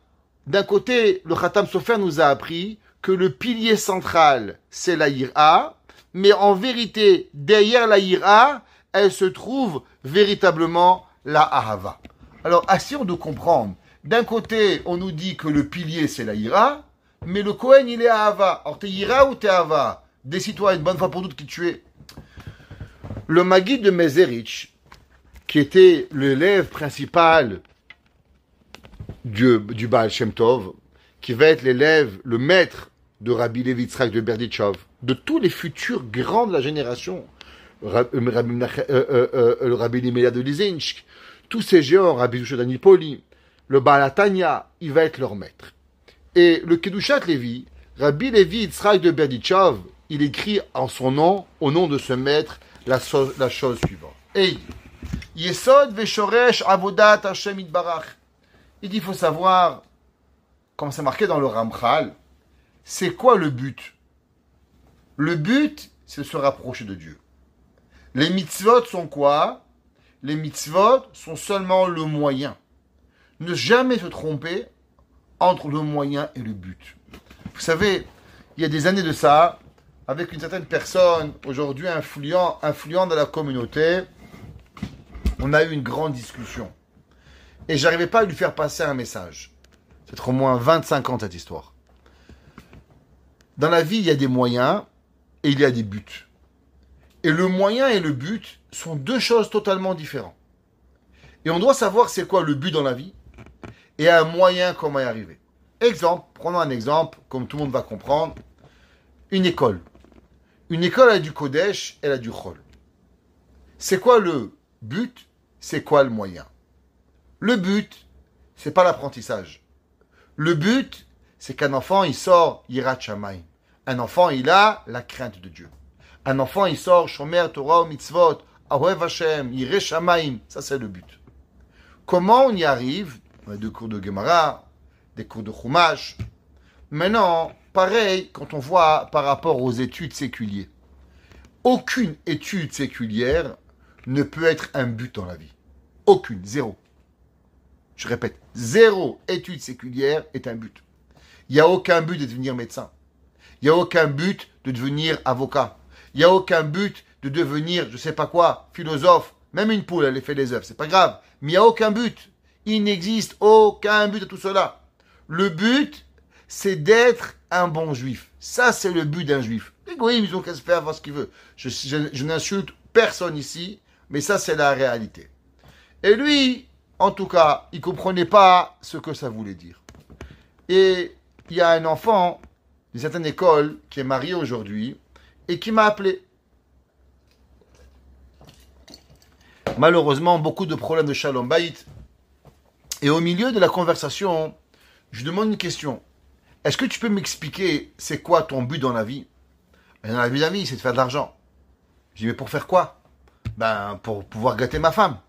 d'un côté, le Khatam Sofer nous a appris que le pilier central, c'est la ira mais en vérité, derrière la ira elle se trouve véritablement la Ahava. Alors, assure de comprendre. D'un côté, on nous dit que le pilier, c'est la yirah. Mais le Kohen, il est à Ava. Or, t'es Ira ou t'es Ava Décide-toi une bonne fois pour toutes qui tu es. Le Magi de Mezerich, qui était l'élève principal du, du, Baal Shem Tov, qui va être l'élève, le maître de Rabbi Levitzrak de Berdichov, de tous les futurs grands de la génération, Rabbi, euh, euh, Rabbi de Lizinsk, tous ces géants, Rabbi Danipoli, le Baal Atania, il va être leur maître. Et le Kedushat Levi, Rabbi Lévi Yitzhak de Berdichav, il écrit en son nom, au nom de ce maître, la, la chose suivante. Hey, Yesod Veshoresh Avodat Hashem Il dit, il faut savoir, comme c'est marqué dans le Ramchal, c'est quoi le but Le but, c'est de se rapprocher de Dieu. Les mitzvot sont quoi Les mitzvot sont seulement le moyen. Ne jamais se tromper entre le moyen et le but. Vous savez, il y a des années de ça, avec une certaine personne, aujourd'hui influent, influent dans la communauté, on a eu une grande discussion. Et j'arrivais pas à lui faire passer un message. C'est au moins 25 ans cette histoire. Dans la vie, il y a des moyens et il y a des buts. Et le moyen et le but sont deux choses totalement différentes. Et on doit savoir c'est quoi le but dans la vie et un moyen comment y arriver. Exemple, prenons un exemple, comme tout le monde va comprendre, une école. Une école a du Kodesh, elle a du Chol. C'est quoi le but C'est quoi le moyen Le but, c'est pas l'apprentissage. Le but, c'est qu'un enfant, il sort Yirat Shamayim. Un enfant, il a la crainte de Dieu. Un enfant, il sort Shomer Torah Mitzvot, awev Hashem, Ça, c'est le but. Comment on y arrive on a deux cours de Gemara, des cours de Chumash. Maintenant, pareil, quand on voit par rapport aux études séculières, aucune étude séculière ne peut être un but dans la vie. Aucune, zéro. Je répète, zéro étude séculière est un but. Il n'y a aucun but de devenir médecin. Il n'y a aucun but de devenir avocat. Il n'y a aucun but de devenir, je ne sais pas quoi, philosophe. Même une poule, elle fait des œufs, c'est pas grave. Mais il n'y a aucun but. Il n'existe aucun but à tout cela. Le but, c'est d'être un bon juif. Ça, c'est le but d'un juif. Les ils ont qu'à se faire voir ce qu'ils veulent. Je, n'insulte personne ici, mais ça, c'est la réalité. Et lui, en tout cas, il ne comprenait pas ce que ça voulait dire. Et il y a un enfant d'une certaine école qui est marié aujourd'hui et qui m'a appelé. Malheureusement, beaucoup de problèmes de shalom bait et au milieu de la conversation, je demande une question. Est-ce que tu peux m'expliquer c'est quoi ton but dans la vie Dans la vie, la vie, c'est de faire de l'argent. Je dis, mais pour faire quoi Ben, pour pouvoir gâter ma femme.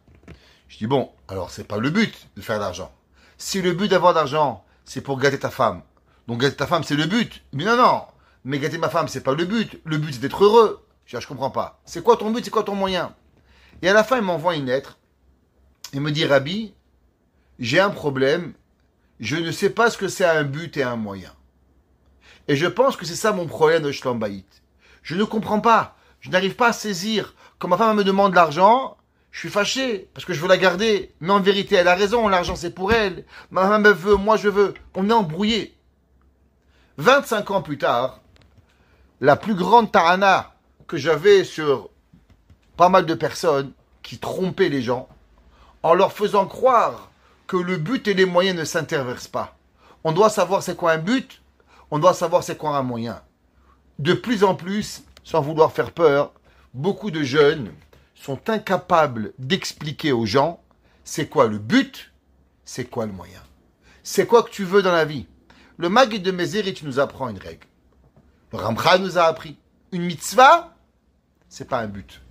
Je dis, bon, alors c'est pas le but de faire de l'argent. Si le but d'avoir de l'argent, c'est pour gâter ta femme, donc gâter ta femme, c'est le but. Mais non, non, mais gâter ma femme, c'est pas le but. Le but, c'est d'être heureux. Je, ah, je comprends pas. C'est quoi ton but C'est quoi ton moyen Et à la fin, il m'envoie une lettre. Il me dit, Rabbi, j'ai un problème, je ne sais pas ce que c'est un but et un moyen. Et je pense que c'est ça mon problème de Shlombaït. Je ne comprends pas, je n'arrive pas à saisir. Quand ma femme me demande l'argent, je suis fâché parce que je veux la garder. Mais en vérité, elle a raison, l'argent c'est pour elle. Ma femme veut, moi je veux. On est embrouillé. 25 ans plus tard, la plus grande tarana que j'avais sur pas mal de personnes qui trompaient les gens en leur faisant croire que le but et les moyens ne s'interversent pas. On doit savoir c'est quoi un but, on doit savoir c'est quoi un moyen. De plus en plus, sans vouloir faire peur, beaucoup de jeunes sont incapables d'expliquer aux gens c'est quoi le but, c'est quoi le moyen. C'est quoi que tu veux dans la vie Le Maguid de Mesérite nous apprend une règle. Le Ramcha nous a appris. Une mitzvah, c'est pas un but.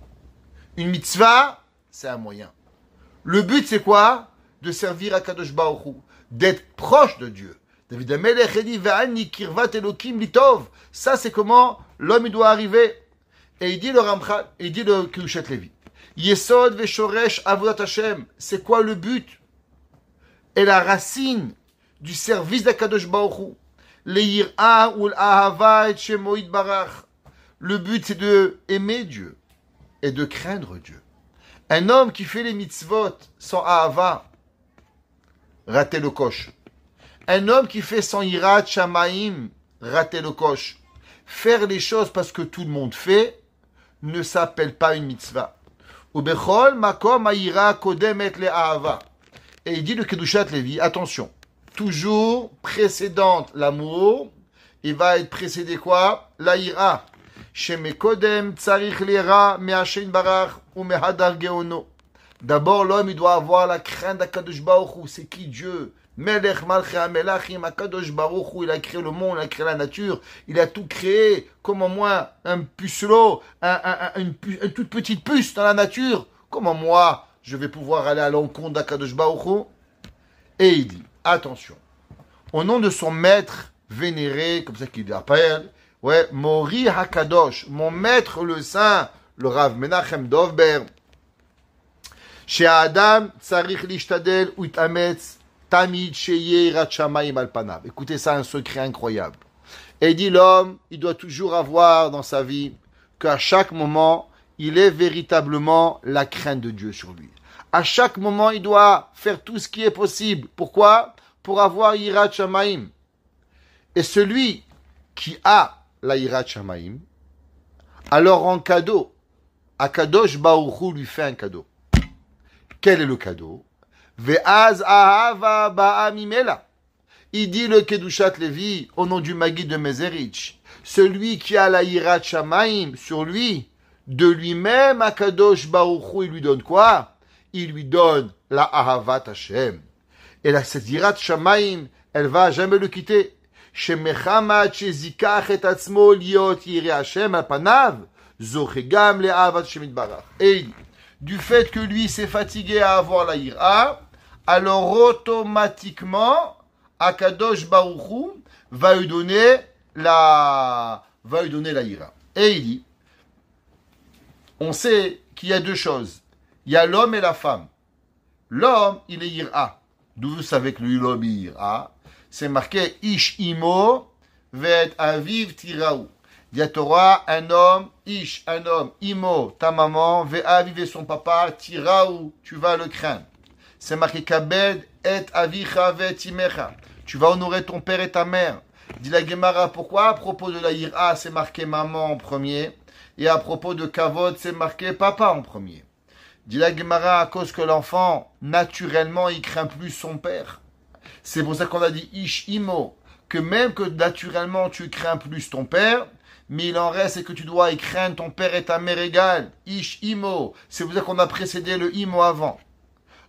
Une mitzvah, c'est un moyen. Le but, c'est quoi de servir à Kadosh Baruch d'être proche de Dieu. David Ve'ani kirvat elokim litov. Ça, c'est comment l'homme doit arriver. Et il dit le Ramchal, il dit le Kilushet Levi. Yesod ve'shoresh avodat Hashem. C'est quoi le but et la racine du service d'Akadosh Baruch Leir et barach. Le but, c'est de aimer Dieu et de craindre Dieu. Un homme qui fait les mitzvot sans ahava, Rater le coche. Un homme qui fait sans ira shamaim, raté le coche. Faire les choses parce que tout le monde fait ne s'appelle pas une mitzvah. Et il dit le Kedushat Levi, attention, toujours précédente l'amour, il va être précédé quoi La ira. Shemekodem tsarich me'ashen barach ou mehadar D'abord, l'homme, il doit avoir la crainte d'Akadosh Baruch C'est qui Dieu il a créé le monde, il a créé la nature, il a tout créé, comment moi, un pucelot, une, toute petite puce dans la nature, comment moi, je vais pouvoir aller à l'encontre d'Akadosh Baruch Et il dit, attention, au nom de son maître vénéré, comme ça qu'il appelle, ouais, Mori Hakadosh, mon maître le saint, le Rav Menachem Dovber, chez Adam, Tsarich Lishtadel, Utametz, Tamid, Alpanav. Écoutez ça, un secret incroyable. Et dit l'homme, il doit toujours avoir dans sa vie qu'à chaque moment, il est véritablement la crainte de Dieu sur lui. À chaque moment, il doit faire tout ce qui est possible. Pourquoi Pour avoir Yirat Shamaim. Et celui qui a la Yirat Shamaim, alors en cadeau, Akadosh Baruchou lui fait un cadeau. Quel est le cadeau Ve'az ahava ba'amimela. Il dit le Kedushat Levi au nom du Magui de Mezerich. Celui qui a la ira Shamaim sur lui, de lui-même, Akadosh Baruchou, il lui donne quoi Il lui donne la Ahavat Hashem. Et la cette ira Shamaim, elle va jamais le quitter. שמחמת שזיקח את עצמו להיות ירא השם על פניו, זוכה גם לאהבת השם יתברך. Ei du fait que lui s'est fatigué à avoir la ira, alors automatiquement, Akadosh Baruchou va lui donner la, va lui donner la ira. Et il dit, on sait qu'il y a deux choses. Il y a l'homme et la femme. L'homme, il est ira. D'où vous savez que lui, l'homme, ira. C'est marqué Ish Imo, Vet Aviv Tiraou. Diatora, un homme, Ish, un homme, Imo, ta maman, va vivez son papa, Tiraou, tu vas le craindre. C'est marqué Kabed, et Avicha, Vetimecha. Tu vas honorer ton père et ta mère. Dit la Gemara, pourquoi à propos de la Ira, c'est marqué maman en premier, et à propos de Kavod, c'est marqué papa en premier. Dit la Gemara, à cause que l'enfant, naturellement, il craint plus son père. C'est pour ça qu'on a dit Ish, Imo, que même que naturellement tu crains plus ton père, mais il en reste et que tu dois y craindre ton père et ta mère égal Ish imo. C'est pour ça qu'on a précédé le imo avant.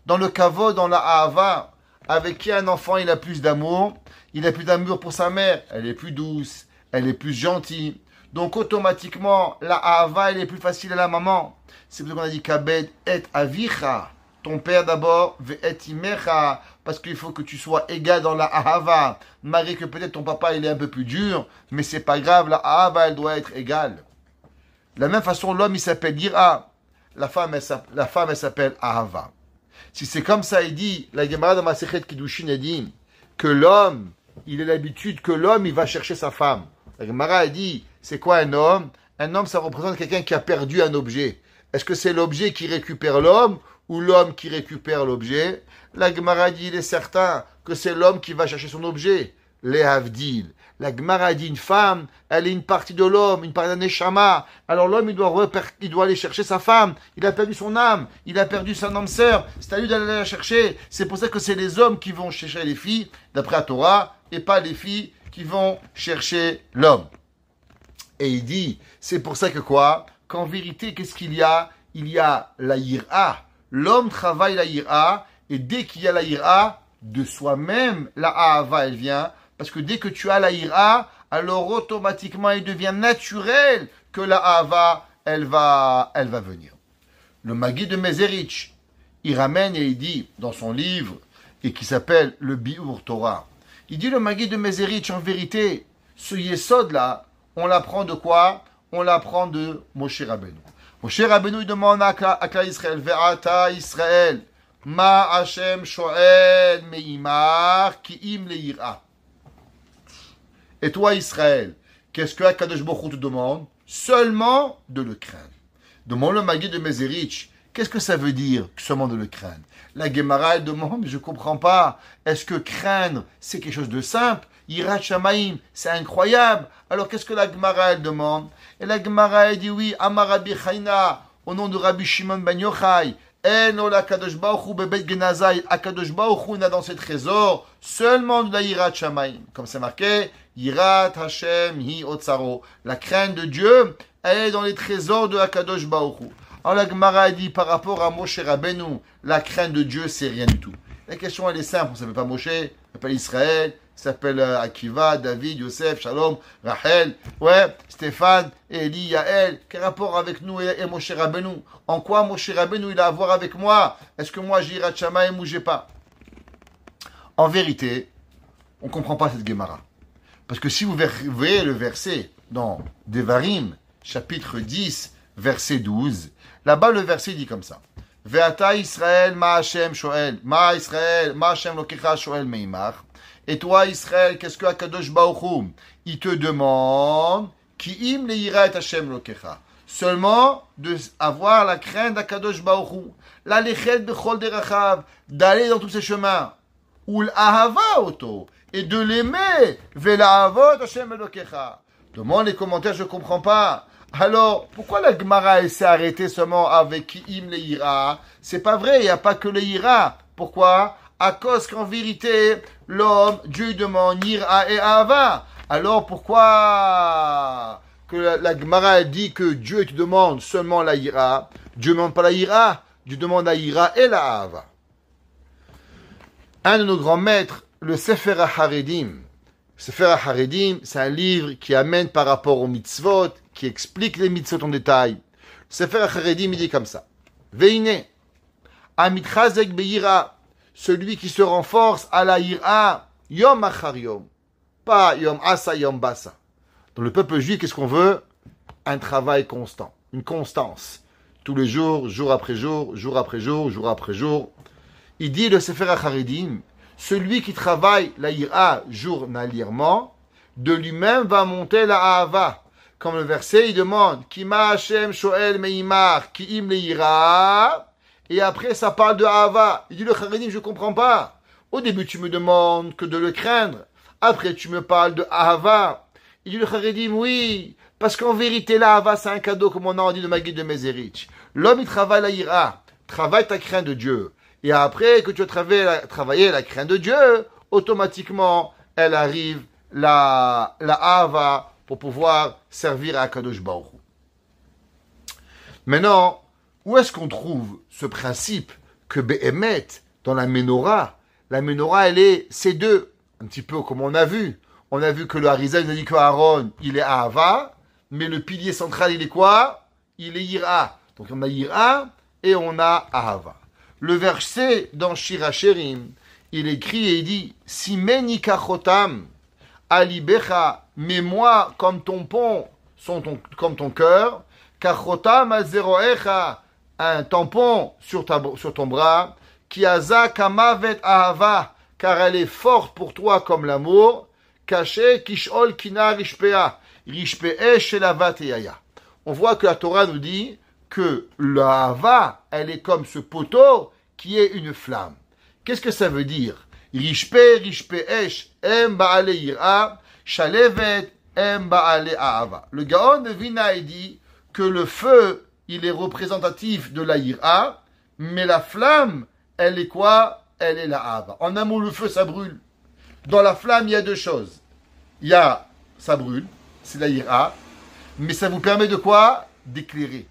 Dans le caveau dans la hava, avec qui un enfant il a plus d'amour, il a plus d'amour pour sa mère, elle est plus douce, elle est plus gentille. Donc automatiquement, la hava, elle est plus facile à la maman. C'est pour ça qu'on a dit kabed et avicha. Ton père d'abord, ve et imecha parce qu'il faut que tu sois égal dans la Ahava. Malgré que peut-être ton papa il est un peu plus dur, mais c'est pas grave, la Ahava elle doit être égale. De la même façon, l'homme il s'appelle Dira, la femme elle s'appelle Ahava. Si c'est comme ça, il dit, la Gemara de qui Kiddushin elle dit que l'homme, il a l'habitude que l'homme il va chercher sa femme. La Gemara elle dit, c'est quoi un homme Un homme ça représente quelqu'un qui a perdu un objet. Est-ce que c'est l'objet qui récupère l'homme ou l'homme qui récupère l'objet la Gemara il est certain que c'est l'homme qui va chercher son objet. Les Havdil. La Gemara une femme, elle est une partie de l'homme, une partie d'un Neshama. Alors l'homme, il doit, il doit aller chercher sa femme. Il a perdu son âme, il a perdu son âme sœur. C'est à lui d'aller la chercher. C'est pour ça que c'est les hommes qui vont chercher les filles, d'après la Torah, et pas les filles qui vont chercher l'homme. Et il dit, c'est pour ça que quoi Qu'en vérité, qu'est-ce qu'il y a Il y a la ira. L'homme travaille la ira et dès qu'il y a la ira, de soi-même, la Ahava, elle vient. Parce que dès que tu as la ira, alors automatiquement, il devient naturel que la Ahava, elle va, elle va venir. Le magi de Mezerich, il ramène et il dit dans son livre, et qui s'appelle le Bi'ur Torah, il dit le Magui de Mezerich, en vérité, ce Yesod-là, on l'apprend de quoi On l'apprend de Moshe Rabbeinu. Moshe Rabbeinu, il demande à Israël, Ve'ata Israël, Ma Hashem Shoed Meimar Kiim Leira. Et toi, Israël, qu'est-ce que Akadosh Bokhu te demande Seulement de le craindre. Demande le Magui de Mezerich. Qu'est-ce que ça veut dire seulement de le craindre La Gemara elle demande, mais je ne comprends pas. Est-ce que craindre, c'est quelque chose de simple Yirat c'est incroyable. Alors qu'est-ce que la Gemara elle demande Et la Gemara elle dit oui, Rabbi Chayna au nom de Rabbi Shimon Ben Yochai, la Kadosh Baruchu Bebet Genazai. Akadosh Baruchu n'a dans ses trésors seulement de la Yirat Shamaim. Comme c'est marqué, Yirat Hashem Hi Otsaro. La crainte de Dieu, elle est dans les trésors de Akadosh Baruchu. Alors la Gemara dit par rapport à Moshe Rabbeinu, la crainte de Dieu, c'est rien du tout. La question elle est simple, on ne savait pas Moshe, on s'appelle Israël, s'appelle euh, Akiva, David, Yosef, Shalom, Rachel, ouais, Stéphane, Eli, Yael. Quel rapport avec nous et, et Moshe Rabbeinu En quoi Moshe Rabbeinu il a à voir avec moi Est-ce que moi j'irai Chama et mougez pas En vérité, on ne comprend pas cette Gemara. Parce que si vous voyez le verset dans Devarim, chapitre 10, verset 12, là-bas le verset dit comme ça. Ve'ata Israël ma Hashem shoel, ma Israël ma Hashem shoel meimach. Et toi, Israël, qu'est-ce que Akadosh Baruchum Il te demande qui im le Hashem lokecha. Seulement de avoir la crainte d'Akadosh Baruchum. La lechet bechol derachav, d'aller dans tous ses chemins. Ou l'ahava auto, et de l'aimer. vela'avot Hashem lokecha. Demande les commentaires, je ne comprends pas. Alors, pourquoi la Gemara s'est arrêtée seulement avec qui im le ira C'est pas vrai, il n'y a pas que le ira. Pourquoi à cause qu'en vérité, l'homme, Dieu demande Ira et Ava. Alors pourquoi que la, Gemara dit que Dieu te demande seulement la Ira Dieu ne demande pas la Ira, Dieu demande la Ira et la Un de nos grands maîtres, le Sefer HaRedim. Sefer HaRedim, c'est un livre qui amène par rapport aux mitzvot, qui explique les mitzvot en détail. Sefer HaRedim, il dit comme ça. Veine, Chazek beira celui qui se renforce à la ira yom achar yom, pas yom asa yom basa. Dans le peuple juif, qu'est-ce qu'on veut Un travail constant, une constance. Tous les jours, jour après jour, jour après jour, jour après jour. Il dit le Sefer Acharidim, celui qui travaille la ira journalièrement, de lui-même va monter la hava. Comme le verset, il demande, Kima Hashem Shoel Meimar, im le ira, et après ça parle de Hava. Il dit le Kharedim, je comprends pas. Au début, tu me demandes que de le craindre. Après, tu me parles de Hava. Il dit le Kharedim, oui. Parce qu'en vérité, la Hava, c'est un cadeau, comme on a dit de guide de Meserich. L'homme, il travaille la Ira. Travaille ta crainte de Dieu. Et après que tu as travaillé la, crainte de Dieu, automatiquement, elle arrive, la, la pour pouvoir servir à Kadosh Baruch. Maintenant, où est-ce qu'on trouve ce principe que Behemet, dans la Ménorah, la Ménorah, elle est ces deux, un petit peu comme on a vu. On a vu que le Harizel il a dit que Aaron, il est Ahava, mais le pilier central, il est quoi Il est Ira. Donc on a Ira et on a Ahava. Le verset dans Shirachérim, il écrit et il dit si kachotam alibecha, mais moi comme ton pont, sont comme ton cœur, kachotam azeroecha, un tampon sur, ta, sur ton bras, qui kamavet ahava, car elle est forte pour toi comme l'amour, caché kishol kina rishpea, rishpee shelavat On voit que la Torah nous dit que l'ahava, elle est comme ce poteau qui est une flamme. Qu'est-ce que ça veut dire Rishpe, rishpe em ira, shalevet, em ba'ale ahava. Le Gaon de Vinay dit que le feu il est représentatif de la mais la flamme, elle est quoi Elle est la hava. En un mot, le feu, ça brûle. Dans la flamme, il y a deux choses. Il y a, ça brûle, c'est la mais ça vous permet de quoi D'éclairer.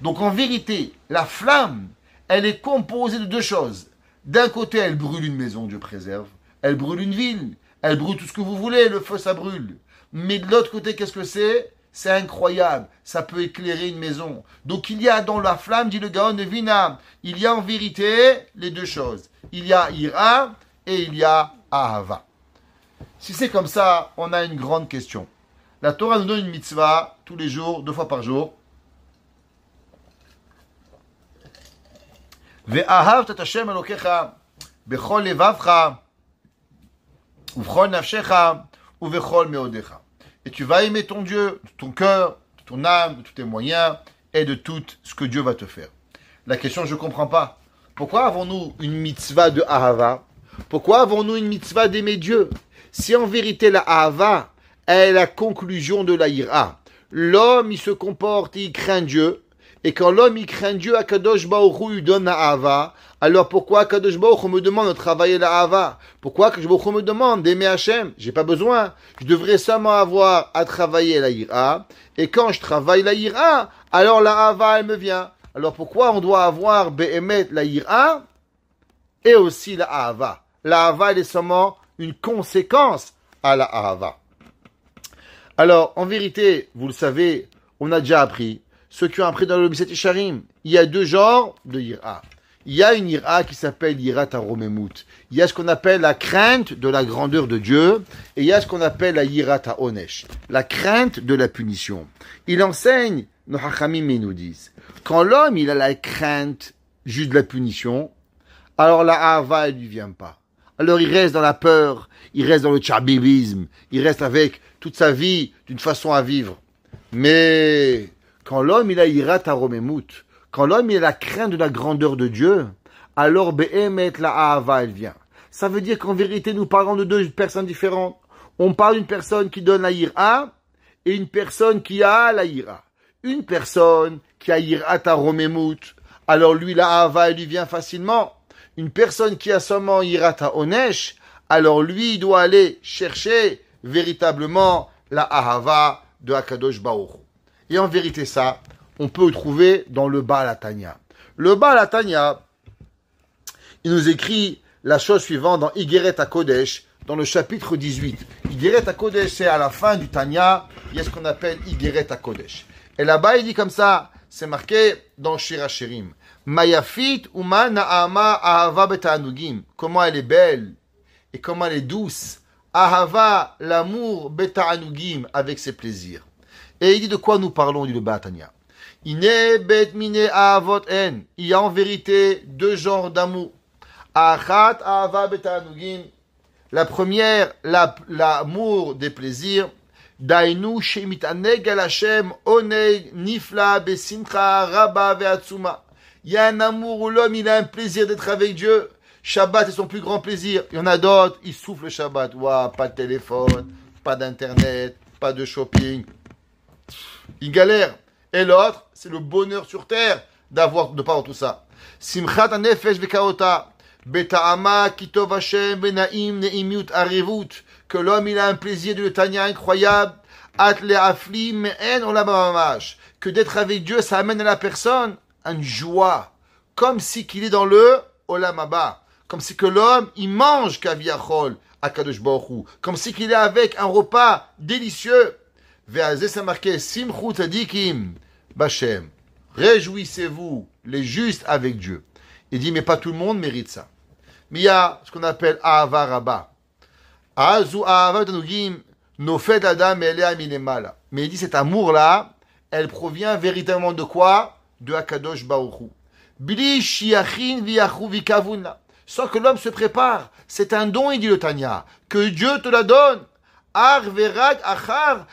Donc en vérité, la flamme, elle est composée de deux choses. D'un côté, elle brûle une maison, Dieu préserve. Elle brûle une ville. Elle brûle tout ce que vous voulez. Le feu, ça brûle. Mais de l'autre côté, qu'est-ce que c'est c'est incroyable. Ça peut éclairer une maison. Donc il y a dans la flamme, dit le Gaon de Vina, il y a en vérité les deux choses. Il y a Ira et il y a Ahava. Si c'est comme ça, on a une grande question. La Torah nous donne une mitzvah tous les jours, deux fois par jour et tu vas aimer ton Dieu, ton cœur, ton âme, tous tes moyens et de tout ce que Dieu va te faire. La question, je ne comprends pas. Pourquoi avons-nous une mitzvah de Ahava Pourquoi avons-nous une mitzvah d'aimer Dieu Si en vérité la Ahava est la conclusion de la l'homme il se comporte, il craint Dieu, et quand l'homme il craint Dieu, à Baruch il donne la Ava. Alors pourquoi Kadosh me demande de travailler la Ava? Pourquoi Kadosh Baruch me demande d'aimer Hachem J'ai pas besoin. Je devrais seulement avoir à travailler la Hira. Et quand je travaille la Hira, alors la Ava elle me vient. Alors pourquoi on doit avoir Behemet la Hira et aussi la Hava La Hava elle est seulement une conséquence à la Hava. Alors en vérité, vous le savez, on a déjà appris ceux qui ont appris dans le et Charim. Il y a deux genres de ira Il y a une ira qui s'appelle Yira Taromemut. Il y a ce qu'on appelle la crainte de la grandeur de Dieu et il y a ce qu'on appelle la ta Taonesh, la crainte de la punition. Il enseigne, nos Hachamim nous disent, quand l'homme il a la crainte juste de la punition, alors la Hava ne lui vient pas. Alors il reste dans la peur, il reste dans le tchabibisme, il reste avec toute sa vie d'une façon à vivre. Mais quand l'homme il a ira quand l'homme il a la crainte de la grandeur de Dieu, alors behemet la ahava elle vient. Ça veut dire qu'en vérité nous parlons de deux personnes différentes. On parle d'une personne qui donne la ira et une personne qui a la ira. Une personne qui a ira romemut. alors lui la ahava elle lui vient facilement. Une personne qui a seulement ira onesh, alors lui il doit aller chercher véritablement la ahava de Akadosh Baruch. Et en vérité, ça, on peut le trouver dans le Baal Le Baal il nous écrit la chose suivante dans Igeret à Kodesh, dans le chapitre 18. Igeret à Kodesh, c'est à la fin du Tania, il y a ce qu'on appelle Igeret à Kodesh. Et là-bas, il dit comme ça, c'est marqué dans Shirachirim. Mayafit na'ama ahava Comment elle est belle et comment elle est douce. Ahava, l'amour betanugim, avec ses plaisirs. Et il dit de quoi nous parlons, dit le Batania. Il y a en vérité deux genres d'amour. La première, l'amour des plaisirs. Dainu nifla besintra Il y a un amour où l'homme il a un plaisir d'être avec Dieu. Shabbat est son plus grand plaisir. Il y en a d'autres, Il souffle le Shabbat. pas de téléphone, pas d'internet, pas de shopping, il galère. Et l'autre, c'est le bonheur sur terre d'avoir de part tout ça. Simchat anefesh beta'ama Hashem benaim ne'imut arivut, que l'homme il a un plaisir de tania incroyable, atle la me'en olamamash, que d'être avec Dieu ça amène à la personne une joie, comme si qu'il est dans le olamaba, comme si que l'homme il mange kaviachol à Baruch comme si qu'il est avec un repas délicieux c'est marqué Simchut Adikim Bachem. Réjouissez-vous les justes avec Dieu. Il dit, mais pas tout le monde mérite ça. Mais il y a ce qu'on appelle Ahava Rabba. Azu Ahava Tanugim Nofed Adam Elea Minemala. Mais il dit, cet amour-là, elle provient véritablement de quoi De Akadosh Baoru. Bli Shiachin Viachu Vikavuna. Sans que l'homme se prépare. C'est un don, il dit le Tanya. Que Dieu te la donne. Il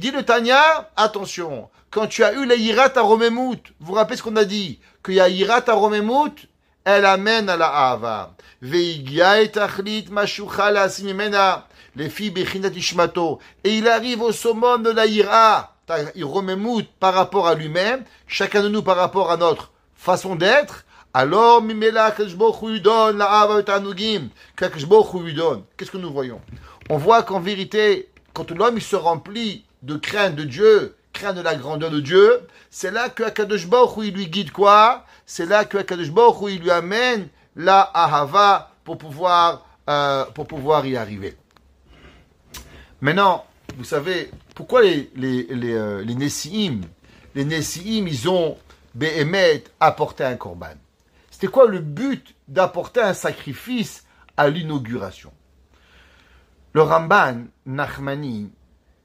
dit le Tanya, attention, quand tu as eu la yirat aromemut, vous vous rappelez ce qu'on a dit, que y a aromemut, elle amène à la hava. Les Et il arrive au summum de la ira, romemout par rapport à lui-même, chacun de nous par rapport à notre façon d'être, alors, Qu'est-ce que nous voyons On voit qu'en vérité, quand l'homme se remplit de crainte de Dieu, crainte de la grandeur de Dieu, c'est là que Akadosh lui guide quoi C'est là que Akadosh lui amène la Ahava pour pouvoir, euh, pour pouvoir y arriver. Maintenant, vous savez, pourquoi les, les, les, euh, les ils ont Behemet apporté un Corban. C'est quoi le but d'apporter un sacrifice à l'inauguration Le Ramban, Nachmani,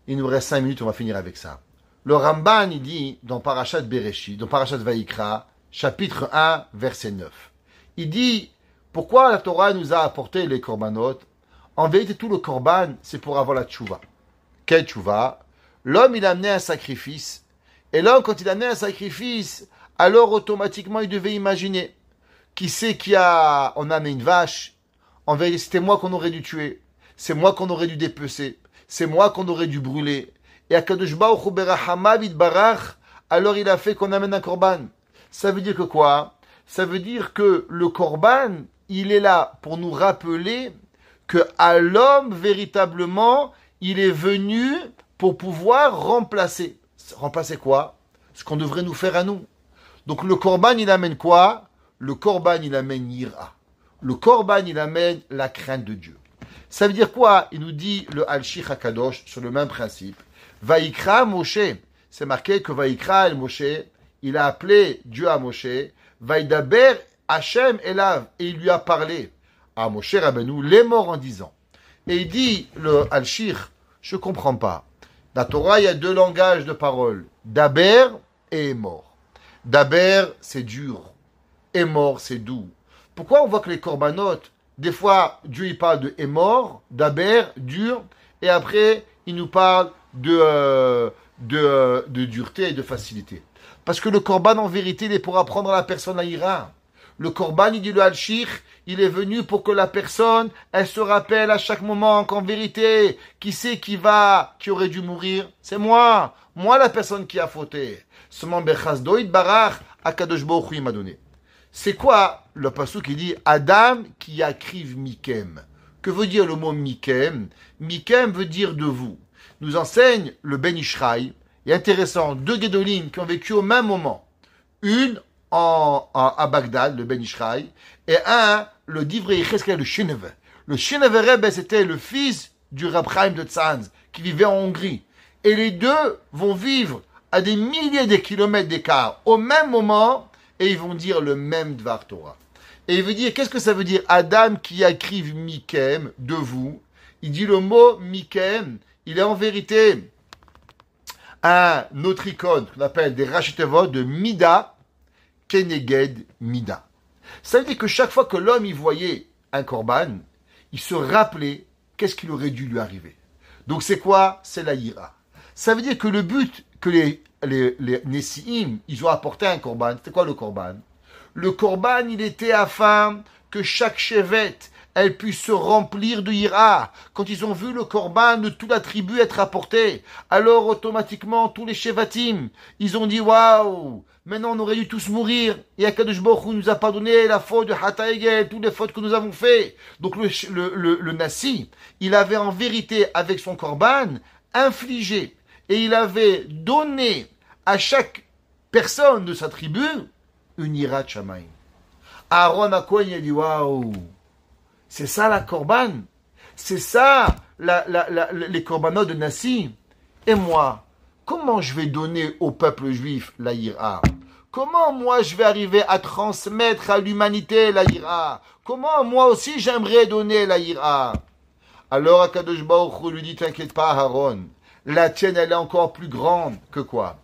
il nous reste 5 minutes, on va finir avec ça. Le Ramban, il dit dans Parashat berechi dans Parashat Vaikra, chapitre 1, verset 9. Il dit pourquoi la Torah nous a apporté les korbanot En vérité, tout le korban, c'est pour avoir la tchouva. Quelle tchouva L'homme, il amenait un sacrifice. Et l'homme, quand il amenait un sacrifice, alors automatiquement, il devait imaginer qui sait qui a en une vache En vérité, c'était moi qu'on aurait dû tuer. C'est moi qu'on aurait dû dépecer. C'est moi qu'on aurait dû brûler. Et à Baruch vid Barach, alors il a fait qu'on amène un korban. Ça veut dire que quoi Ça veut dire que le korban, il est là pour nous rappeler que à l'homme, véritablement, il est venu pour pouvoir remplacer. Remplacer quoi Ce qu'on devrait nous faire à nous. Donc le korban, il amène quoi le korban, il amène ira. Le korban, il amène la crainte de Dieu. Ça veut dire quoi Il nous dit le Al-Shikh HaKadosh sur le même principe. Vaikra Moshe. C'est marqué que Vaikra El Moshe, il a appelé Dieu à Moshe. Vaidaber Hachem Elav. Et il lui a parlé à Moshe Rabbeinu, les morts en disant. Et il dit, le al je comprends pas. la Torah, il y a deux langages de parole. Daber et mort. Daber, c'est dur est mort, c'est doux. Pourquoi on voit que les corbanotes, des fois, Dieu il parle de est mort, d'aber, dur, et après, il nous parle de, euh, euh, de, dureté et de facilité. Parce que le corban, en vérité, il est pour apprendre à la personne à ira. Le corban, il dit le halchir, il est venu pour que la personne, elle se rappelle à chaque moment qu'en vérité, qui c'est qui va, qui aurait dû mourir C'est moi, moi la personne qui a fauté. Seulement Bechazdoïd Barach, Akadosh il m'a donné. C'est quoi le passage qui dit Adam qui acrive Mikem Que veut dire le mot Mikem Mikem veut dire de vous. Nous enseigne le Ben Ishraï. Et intéressant, deux Guédolines qui ont vécu au même moment. Une en, à Bagdad, le Ben Ishraï, et un, le Divrei Cheskel, le Shineve. Le Shineve c'était le fils du Rabchaim de Tzanz, qui vivait en Hongrie. Et les deux vont vivre à des milliers de kilomètres d'écart, au même moment, et ils vont dire le même Dvar Torah. Et il veut dire, qu'est-ce que ça veut dire Adam qui écrive Mikem de vous, il dit le mot Mikem, il est en vérité un autre icône qu'on appelle des Rachetevot de Mida, Keneged Mida. Ça veut dire que chaque fois que l'homme y voyait un Corban, il se rappelait qu'est-ce qu'il aurait dû lui arriver. Donc c'est quoi C'est la ira. Ça veut dire que le but que les les, les ils ont apporté un korban. C'était quoi le corban Le korban, il était afin que chaque chevette, elle puisse se remplir de ira. Quand ils ont vu le corban de toute la tribu être apporté, alors automatiquement tous les chevatim, ils ont dit waouh, maintenant on aurait dû tous mourir. Et Akadosh Baruch nous a pardonné la faute de Hataïgel, toutes les fautes que nous avons fait. Donc le, le, le, il avait en vérité avec son korban infligé et il avait donné à chaque personne de sa tribu une ira chamaï. Aaron a quoi il a dit waouh, c'est ça la corban, c'est ça la, la, la, les Corbanos de Nassi. Et moi, comment je vais donner au peuple juif la ira Comment moi je vais arriver à transmettre à l'humanité la ira Comment moi aussi j'aimerais donner la ira Alors Akadosh Baruch lui dit T'inquiète pas, Aaron, la tienne elle est encore plus grande que quoi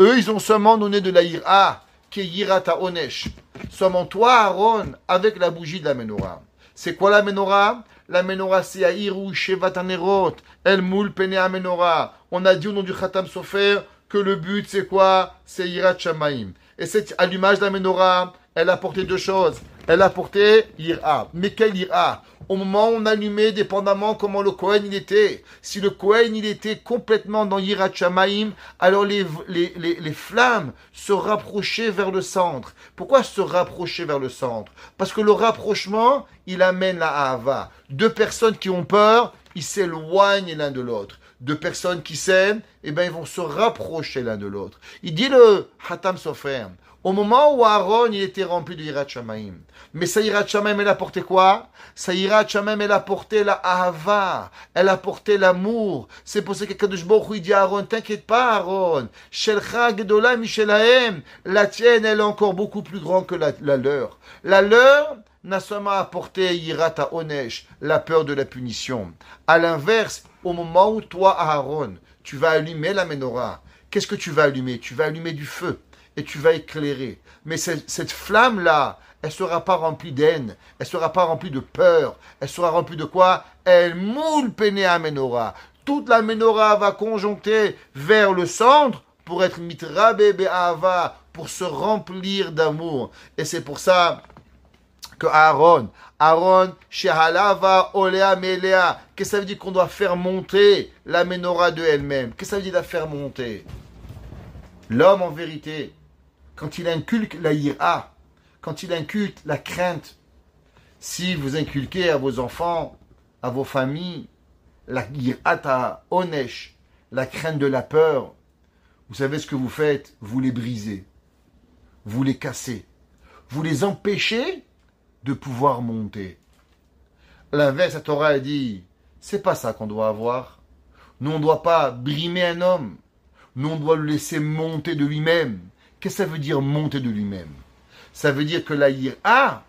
eux, ils ont seulement donné de la ira, ah, qui est yirata onesh. Seulement toi, Aaron, avec la bougie de la menorah. C'est quoi la menorah La menorah, c'est Aïrou Shevatanerot, El Moul Penea Menorah. On a dit au nom du Khatam Sofer que le but, c'est quoi C'est Yirat Shamaim. Et cet allumage de la menorah, elle a porté deux choses elle porté ira Mais quelle ira Au moment où on allumait, dépendamment comment le Kohen il était. Si le Kohen il était complètement dans ira alors les, les, les, flammes se rapprochaient vers le centre. Pourquoi se rapprocher vers le centre Parce que le rapprochement, il amène la Hava. Deux personnes qui ont peur, ils s'éloignent l'un de l'autre. Deux personnes qui s'aiment, eh ben, ils vont se rapprocher l'un de l'autre. Il dit le Hatam Sofer au moment où Aaron il était rempli de Yirat Shamaim. Mais sa Yirat Shamaim, elle porté quoi Sa Yirat Shamaim, elle porté la Ahava, elle a porté l'amour. C'est pour ça que Kadosh Baruch dit à Aaron, t'inquiète pas Aaron, Shelcha Gedola Mishelahem, la tienne elle est encore beaucoup plus grande que la, leur. La leur n'a seulement apporté Yirat Onesh, la peur de la punition. À l'inverse, au moment où toi Aaron, tu vas allumer la menorah, qu'est-ce que tu vas allumer Tu vas allumer du feu et tu vas éclairer. Mais cette flamme-là, elle ne sera pas remplie d'haine, elle ne sera pas remplie de peur, elle sera remplie de quoi Elle moule Pénéa menorah. Toute la menorah va conjoncter vers le centre pour être mitra be'ava, pour se remplir d'amour. Et c'est pour ça que Aaron, Aaron, Shehalava, Olea, Melea, qu'est-ce que ça veut dire qu'on doit faire monter la menorah de elle-même Qu'est-ce que ça veut dire de la faire monter L'homme, en vérité, quand il inculque la ira, quand il inculque la crainte, si vous inculquez à vos enfants, à vos familles, la ta onesh, la crainte de la peur, vous savez ce que vous faites Vous les brisez, vous les cassez, vous les empêchez de pouvoir monter. L'inverse, à Torah a dit, c'est pas ça qu'on doit avoir. Nous, on ne doit pas brimer un homme. Nous, on doit le laisser monter de lui-même quest que ça veut dire monter de lui-même Ça veut dire que la a ah,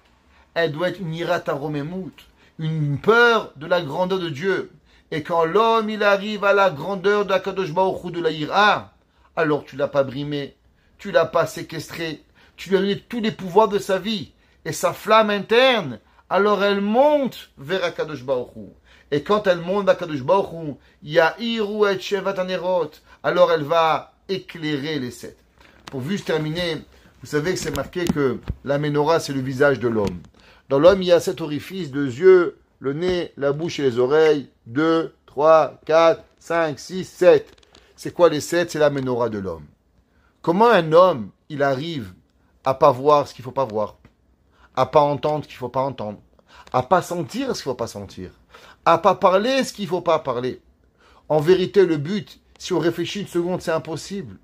elle doit être une ira taromemut, une peur de la grandeur de Dieu. Et quand l'homme, il arrive à la grandeur de la de la alors tu l'as pas brimé, tu l'as pas séquestré, tu lui as donné tous les pouvoirs de sa vie. Et sa flamme interne, alors elle monte vers Akadosh Et quand elle monte à Kadosh Baruch Hu, et alors elle va éclairer les sept. Pour juste terminer, vous savez que c'est marqué que la menorah, c'est le visage de l'homme. Dans l'homme, il y a sept orifices, deux yeux, le nez, la bouche et les oreilles. Deux, trois, quatre, cinq, six, sept. C'est quoi les sept C'est la menorah de l'homme. Comment un homme, il arrive à pas voir ce qu'il faut pas voir, à pas entendre ce qu'il faut pas entendre, à pas sentir ce qu'il faut pas sentir, à pas parler ce qu'il faut pas parler. En vérité, le but, si on réfléchit une seconde, c'est impossible.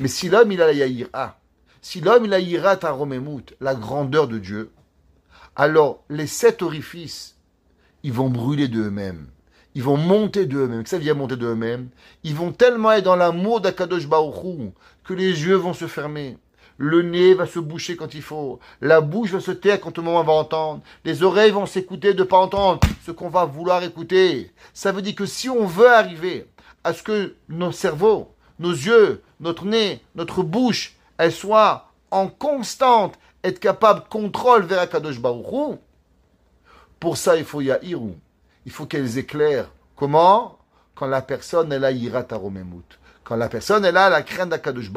Mais si l'homme, il a la yaïra, ah, si l'homme, il a yaïra Romemout, la grandeur de Dieu, alors les sept orifices, ils vont brûler d'eux-mêmes. Ils vont monter d'eux-mêmes. Que ça vient monter d'eux-mêmes. Ils vont tellement être dans l'amour d'Akadosh Baruchou que les yeux vont se fermer. Le nez va se boucher quand il faut. La bouche va se taire quand le monde va entendre. Les oreilles vont s'écouter de ne pas entendre ce qu'on va vouloir écouter. Ça veut dire que si on veut arriver à ce que nos cerveaux nos yeux, notre nez, notre bouche, elles soient en constante, être capable, contrôle vers Akadosh Baruchou. Pour ça, il faut Yahirou. Il faut qu'elles éclairent. Comment Quand la personne, elle a Yirat Quand la personne, elle a la crainte d'Akadosh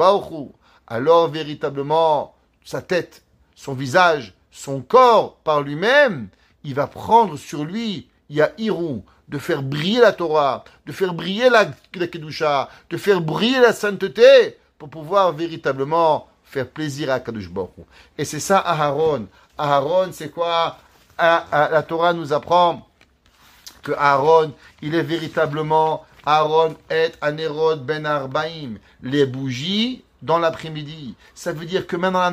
Alors, véritablement, sa tête, son visage, son corps par lui-même, il va prendre sur lui Yahirou de faire briller la Torah, de faire briller la, Kedusha, de faire briller la sainteté pour pouvoir véritablement faire plaisir à Kadush Baruch Et c'est ça Aharon. Aharon, c'est quoi ah, ah, La Torah nous apprend que Aaron, il est véritablement Aaron et Anerod ben Arbaim, les bougies dans l'après-midi. Ça veut dire que même dans la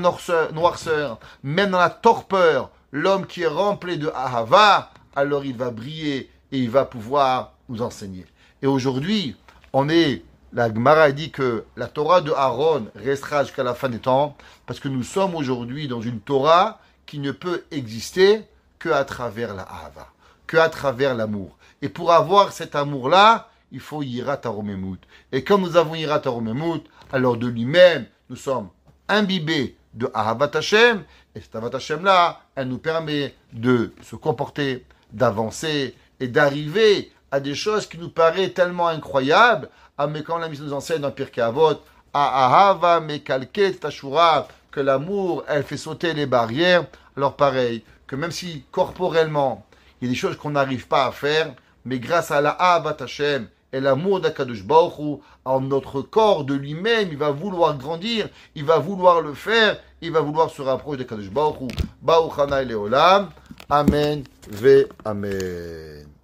noirceur, même dans la torpeur, l'homme qui est rempli de Ahava, alors il va briller et il va pouvoir nous enseigner. Et aujourd'hui, on est, la Gemara dit que la Torah de Aaron restera jusqu'à la fin des temps, parce que nous sommes aujourd'hui dans une Torah qui ne peut exister que à travers la Hava, que à travers l'amour. Et pour avoir cet amour-là, il faut Yirat Aromemut. Et comme nous avons Yirat Aromemut, alors de lui-même, nous sommes imbibés de Ahavat Hashem, et cette Ahavat Hashem-là, elle nous permet de se comporter, d'avancer, et d'arriver à des choses qui nous paraissent tellement incroyables. Ah, mais quand la Mise nous enseigne dans Pirkei Avot, Ahava ah, ah, Mekalket Tashura, que l'amour, elle fait sauter les barrières. Alors pareil, que même si corporellement, il y a des choses qu'on n'arrive pas à faire, mais grâce à la Ahavat et l'amour d'Akadosh Baruch en notre corps de lui-même, il va vouloir grandir, il va vouloir le faire, il va vouloir se rapprocher de Baruch Hu. Baruch Leolam. Amen, V. Amen.